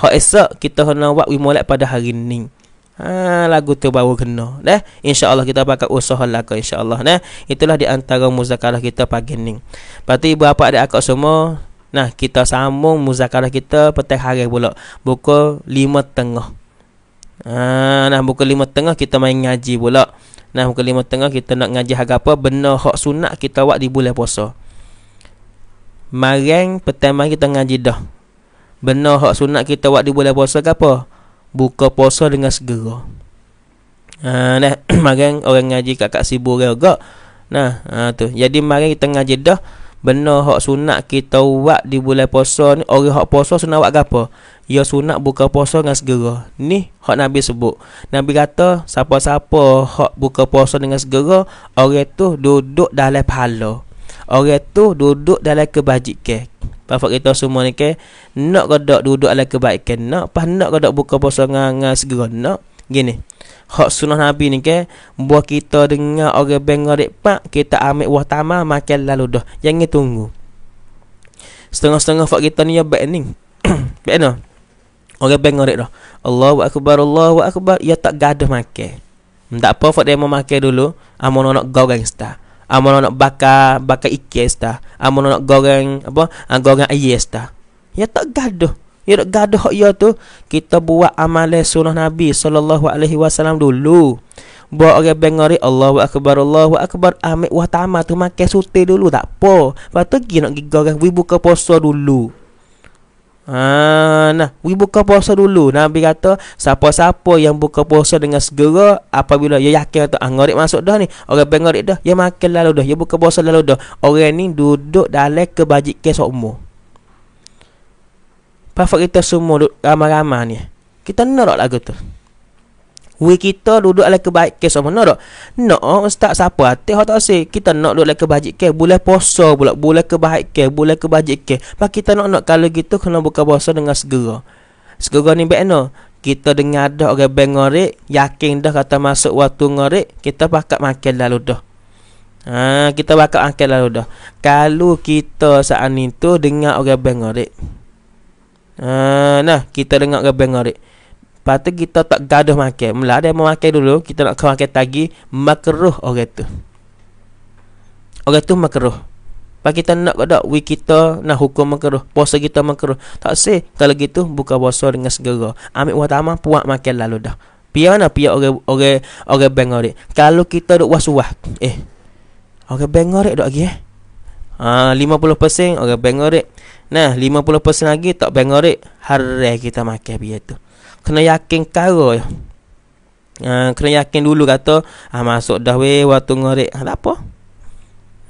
hok esok kita kena buat wi pada hari ni. Ha, lagu tu baru kena dah. Allah kita pakai usaha lagu Insya Allah, dah. Itulah di antara muzakarah kita pagi ni Pati ibu bapa ada akak semua Nah kita sambung muzakarah kita petang hari pula buku lima tengah ha, Nah buku lima tengah kita main ngaji pula Nah buku lima tengah kita nak ngaji harga apa Benda hak sunat kita buat di bulan puasa Mareng petang mari kita ngaji dah Benda hak sunat kita buat di bulan puasa ke apa? buka puasa dengan segera. Uh, nah, kemarin orang ngaji kat Kak Sibu orang juga. Nah, uh, tu. Jadi, kemarin kita ngaji dah. Benar hak sunat kita buat di bulan puasa ni. Orang hak puasa sunat buat apa? Ya sunat buka puasa dengan segera. Ni hak Nabi sebut. Nabi kata, siapa-siapa hak buka puasa dengan segera, orang tu duduk dalam pahala. Orang tu duduk dalam kebajikan. Lafak kita semua ni ke Nak kodok duduk ala kebaikan Nak Pas nak kodok buka puasa Nga-nga segera Nak Gini Hak sunnah Nabi ni ke Buat kita dengar orang bengar dek pak Kita ambil wah tamah Makan lalu dah Jangan tunggu Setengah-setengah fak kita ni ya baik ni Baik ni Orang bengar dek dah Allahu Akbar Allahu Akbar Ya tak gaduh makan Tak apa fak dia mau makan dulu Amun nak gaw gangsta Amun ah, nak bakar bakar ikis dah. Amun ah, nak goreng apa? Ha, goreng ayes dah. Ya tak gaduh. Ya tak gaduh hak ya tu. Kita buat amalan sunnah Nabi sallallahu alaihi wasallam dulu. Buat orang bengari Allahu akbar Allahu akbar ambil wah tamat tu makan sute dulu tak apa. Lepas tu gi nak gi goreng wi buka puasa dulu. Ha, nah, we buka puasa dulu. Nabi kata, siapa-siapa yang buka puasa dengan segera, apabila dia yakin atau ah, masuk dah ni. Orang bengorek dah. Dia makan lalu dah. Dia buka puasa lalu dah. Orang ni duduk dalam kebajikan sokmo. Pafak kita semua duduk ramai-ramai ni. Kita nak lagu tu we kita duduk dalam kebaikan semua so, tak? No, oh, ustaz siapa hati hak tak si. Kita nak duduk dalam ke, boleh puasa pula, boleh ke, boleh ke. Pak kita nak nak kalau gitu kena buka puasa dengan segera. Segera ni baik no. Kita dengar dah orang okay, bengorik, yakin dah kata masuk waktu ngorik, kita pakat makan lalu dah. Ha, kita bakal angkat lalu dah. Kalau kita saat itu dengar orang bengorik. Ha, nah, kita dengar orang bengorik. Lepas tu kita tak gaduh makan. Mula dia mau makan dulu, kita nak ke makan tadi, makruh orang tu. Orang tu makruh. Lepas kita nak ke dak, kita nak hukum makruh. Puasa kita makruh. Tak sih. Kalau gitu, buka puasa dengan segera. Ambil utama, puak makan lalu dah. Pia mana pia orang, orang, orang bengar Kalau kita duk was-was. Eh. Orang bengar dak lagi eh. Ha, 50% orang bengorek. Nah, 50% lagi tak bengorek. Hari kita makan biar tu kena yakin kara uh, ha, kena yakin dulu kata ah masuk dah we waktu ngorek ha, tak apa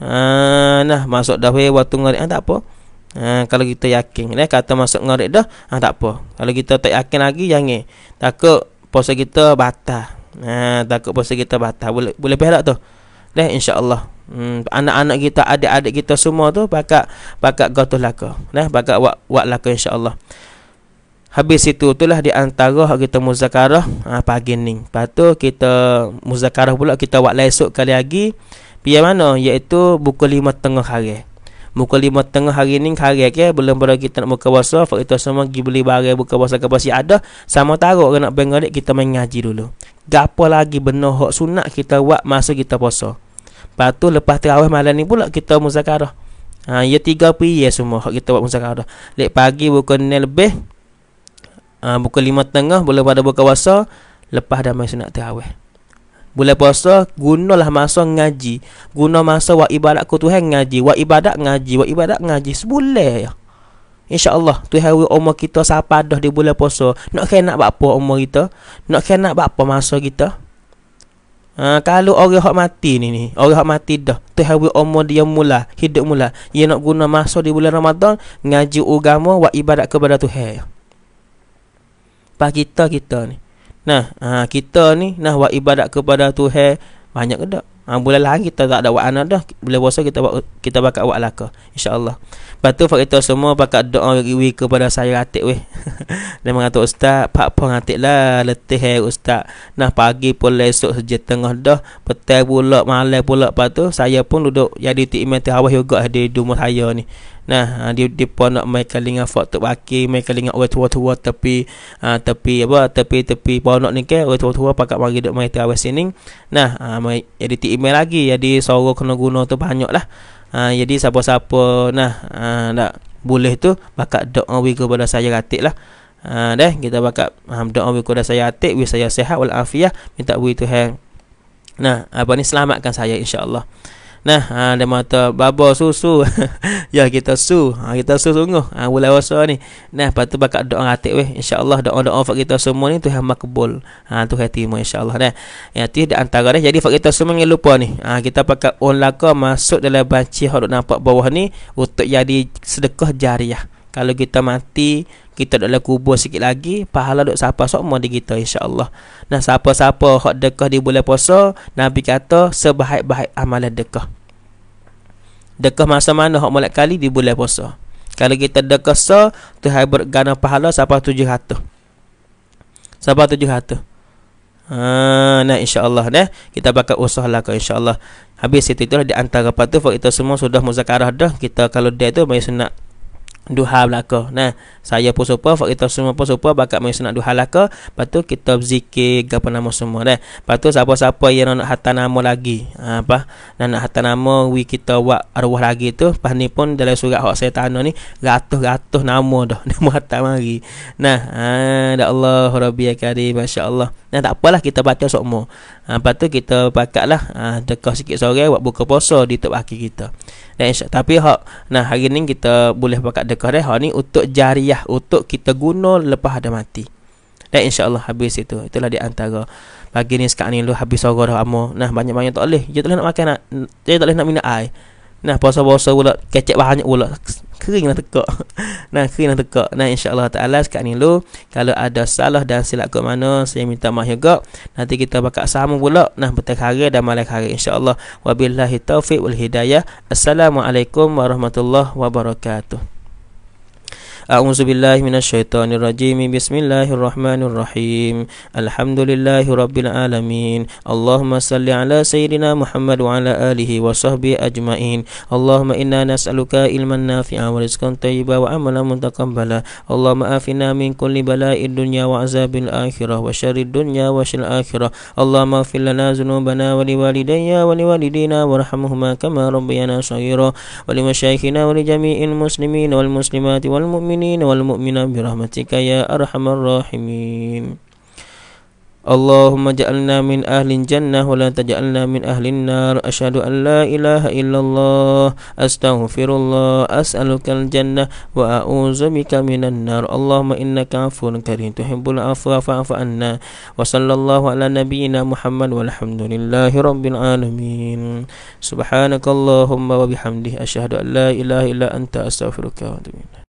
ah nah masuk dah we waktu ngorek ha, tak apa Ha, kalau kita yakin ni kata masuk ngorek dah ah tak apa kalau kita tak yakin lagi yang ni takut puasa kita batal ha, takut puasa kita batal boleh boleh pahala tu dah insya Allah. Hmm, anak-anak kita adik-adik kita semua tu pakak pakak gotuh laka nah pakak buat buat laka Allah. Habis itu itulah di antara kita muzakarah ha, pagi ni. Lepas tu kita muzakarah pula kita buat esok kali lagi. Biar mana? Iaitu buku lima tengah hari. Buku lima tengah hari ni hari ke. Belum pada kita nak buka puasa. Fak itu semua pergi beli barang buka puasa ke pasti ada. Sama taruh kena bengarik kita main ngaji dulu. Gapa lagi benar hak sunat kita buat masa kita puasa. Lepas tu lepas terawih malam ni pula kita muzakarah. Ha, ya tiga pi ya semua hak kita buat muzakarah. Lek pagi buku ni lebih uh, lima tengah boleh pada buka puasa lepas dah damai sunat tarawih. Bulan puasa gunalah masa ngaji. Guna masa wa ibadat ku Tuhan ngaji, wa ibadat ngaji, wa ibadat ngaji sebulan ya. InsyaAllah Tuhan will umur kita siapa dah di bulan puasa. Nak kena nak apa umur kita? Nak kena nak apa masa kita? Uh, kalau orang hak mati ni ni, orang hak mati dah, Tuhan will umur dia mula, hidup mula. Dia nak guna masa di bulan Ramadan ngaji agama wa ibadat kepada Tuhan pas kita kita ni. Nah, ha, kita ni nah buat ibadat kepada Tuhan banyak ke tak? Ha, bulan lain kita tak ada buat anak dah. Bulan puasa kita buat kita bakal buat laka insya-Allah. Batu, tu kita semua bakal doa wi kepada saya atik weh. Dan mengatur ustaz, pak pong atik lah letih hai, eh, ustaz. Nah pagi pun esok sejak tengah dah, petang pula malam pula lepas saya pun duduk jadi ya, titik mati awal juga di rumah saya ni. Nah, ah, dia dia pun nak main kali dengan faktor baki, main kali dengan orang tua-tua tapi uh, ah, tapi apa tapi tapi pun nak ni ke orang tua-tua pakak bagi dok main terawih sini. Nah, uh, ah, main jadi email lagi. Jadi suara kena guna tu banyaklah. Uh, jadi siapa-siapa nah uh, nak boleh tu pakak dok we kepada saya katik lah. Uh, deh kita pakak um, doa we kepada saya ratik, we saya sehat walafiah, minta we Tuhan. Nah, apa ni selamatkan saya insya-Allah. Nah, ha, dia mata babo susu. ya kita su, ha, kita su sungguh. Ha, bulan rasa ni. Nah, patu bakat doa ratik weh. Insya-Allah doa-doa fak kita semua ni Tuhan makbul. Ha tu hati mu insya-Allah dah. Ya tu di antara dah. Jadi fak kita semua jangan lupa ni. Ha, kita pakai on laka masuk dalam banci hak nampak bawah ni untuk jadi sedekah jariah. Kalau kita mati kita dalam kubur sikit lagi pahala duk siapa semua di kita insyaallah nah siapa-siapa hak dekah di bulan puasa nabi kata sebaik-baik amalan dekah dekah masa mana hak molek kali di bulan puasa kalau kita dekah so Tuhan bergana pahala siapa tujuh hatu siapa tujuh hatu ha, nah insyaallah nah kita bakal usah lah insyaallah habis itu itulah di antara apa tu itu semua sudah muzakarah dah kita kalau dia tu banyak senang duha belaka nah saya pun serupa fak kita semua pun serupa bakat mai sunat duha belaka lepas tu kita berzikir gapo nama semua nah lepas siapa-siapa yang nak hata nama lagi ha, apa nak nak hata nama wi kita buat arwah lagi tu pas ni pun dalam surat hak saya tanya ni ratus-ratus nama dah nama hata lagi. nah ha dak Allah rabbil karim nah tak apalah kita baca semua ha, lepas tu kita pakat lah ha, dekat sikit sore buat buka puasa di tepi kaki kita dan insya, tapi hak nah hari ni kita boleh pakat dekat dah hak ni untuk jariah untuk kita guna lepas ada mati dan Allah habis itu itulah di antara pagi ni sekarang ni lu habis sore dah amo nah banyak-banyak tak boleh dia tak boleh nak makan nak dia tak boleh nak minum air nah puasa-puasa pula kecek banyak pula kering lah tegak nah kering lah tegak nah insyaallah taala sekat ni lo kalau ada salah dan silap kat mana saya minta maaf juga nanti kita bakal sama pula nah petang hari dan malam hari insyaallah wabillahi taufik wal hidayah assalamualaikum warahmatullahi wabarakatuh أعوذ بالله من الشيطان الرجيم بسم الله الرحمن الرحيم الحمد لله رب العالمين اللهم صل على سيدنا محمد وعلى آله وصحبه أجمعين اللهم إنا نسألك علما نافعا ورزقا طيبا وعملا متقبلا اللهم آفنا من كل بلاء الدنيا وعذاب الآخرة وشر الدنيا وشر الآخرة اللهم اغفر لنا ذنوبنا ولوالدينا ولوالدينا وارحمهما كما ربينا صغيرا ولمشايخنا ولجميع المسلمين والمسلمات والمؤمنين المؤمنين والمؤمنات برحمتك يا أرحم الراحمين اللهم اجعلنا من أهل الجنة ولا تجعلنا من أهل النار أشهد أن لا إله إلا الله أستغفر الله أسألك الجنة وأعوذ بك من النار اللهم إنك عفو كريم تحب العفو فاعف عنا وصلى الله على نبينا محمد والحمد لله رب العالمين سبحانك اللهم وبحمده أشهد أن لا إله إلا أنت أستغفرك وأتوب إليك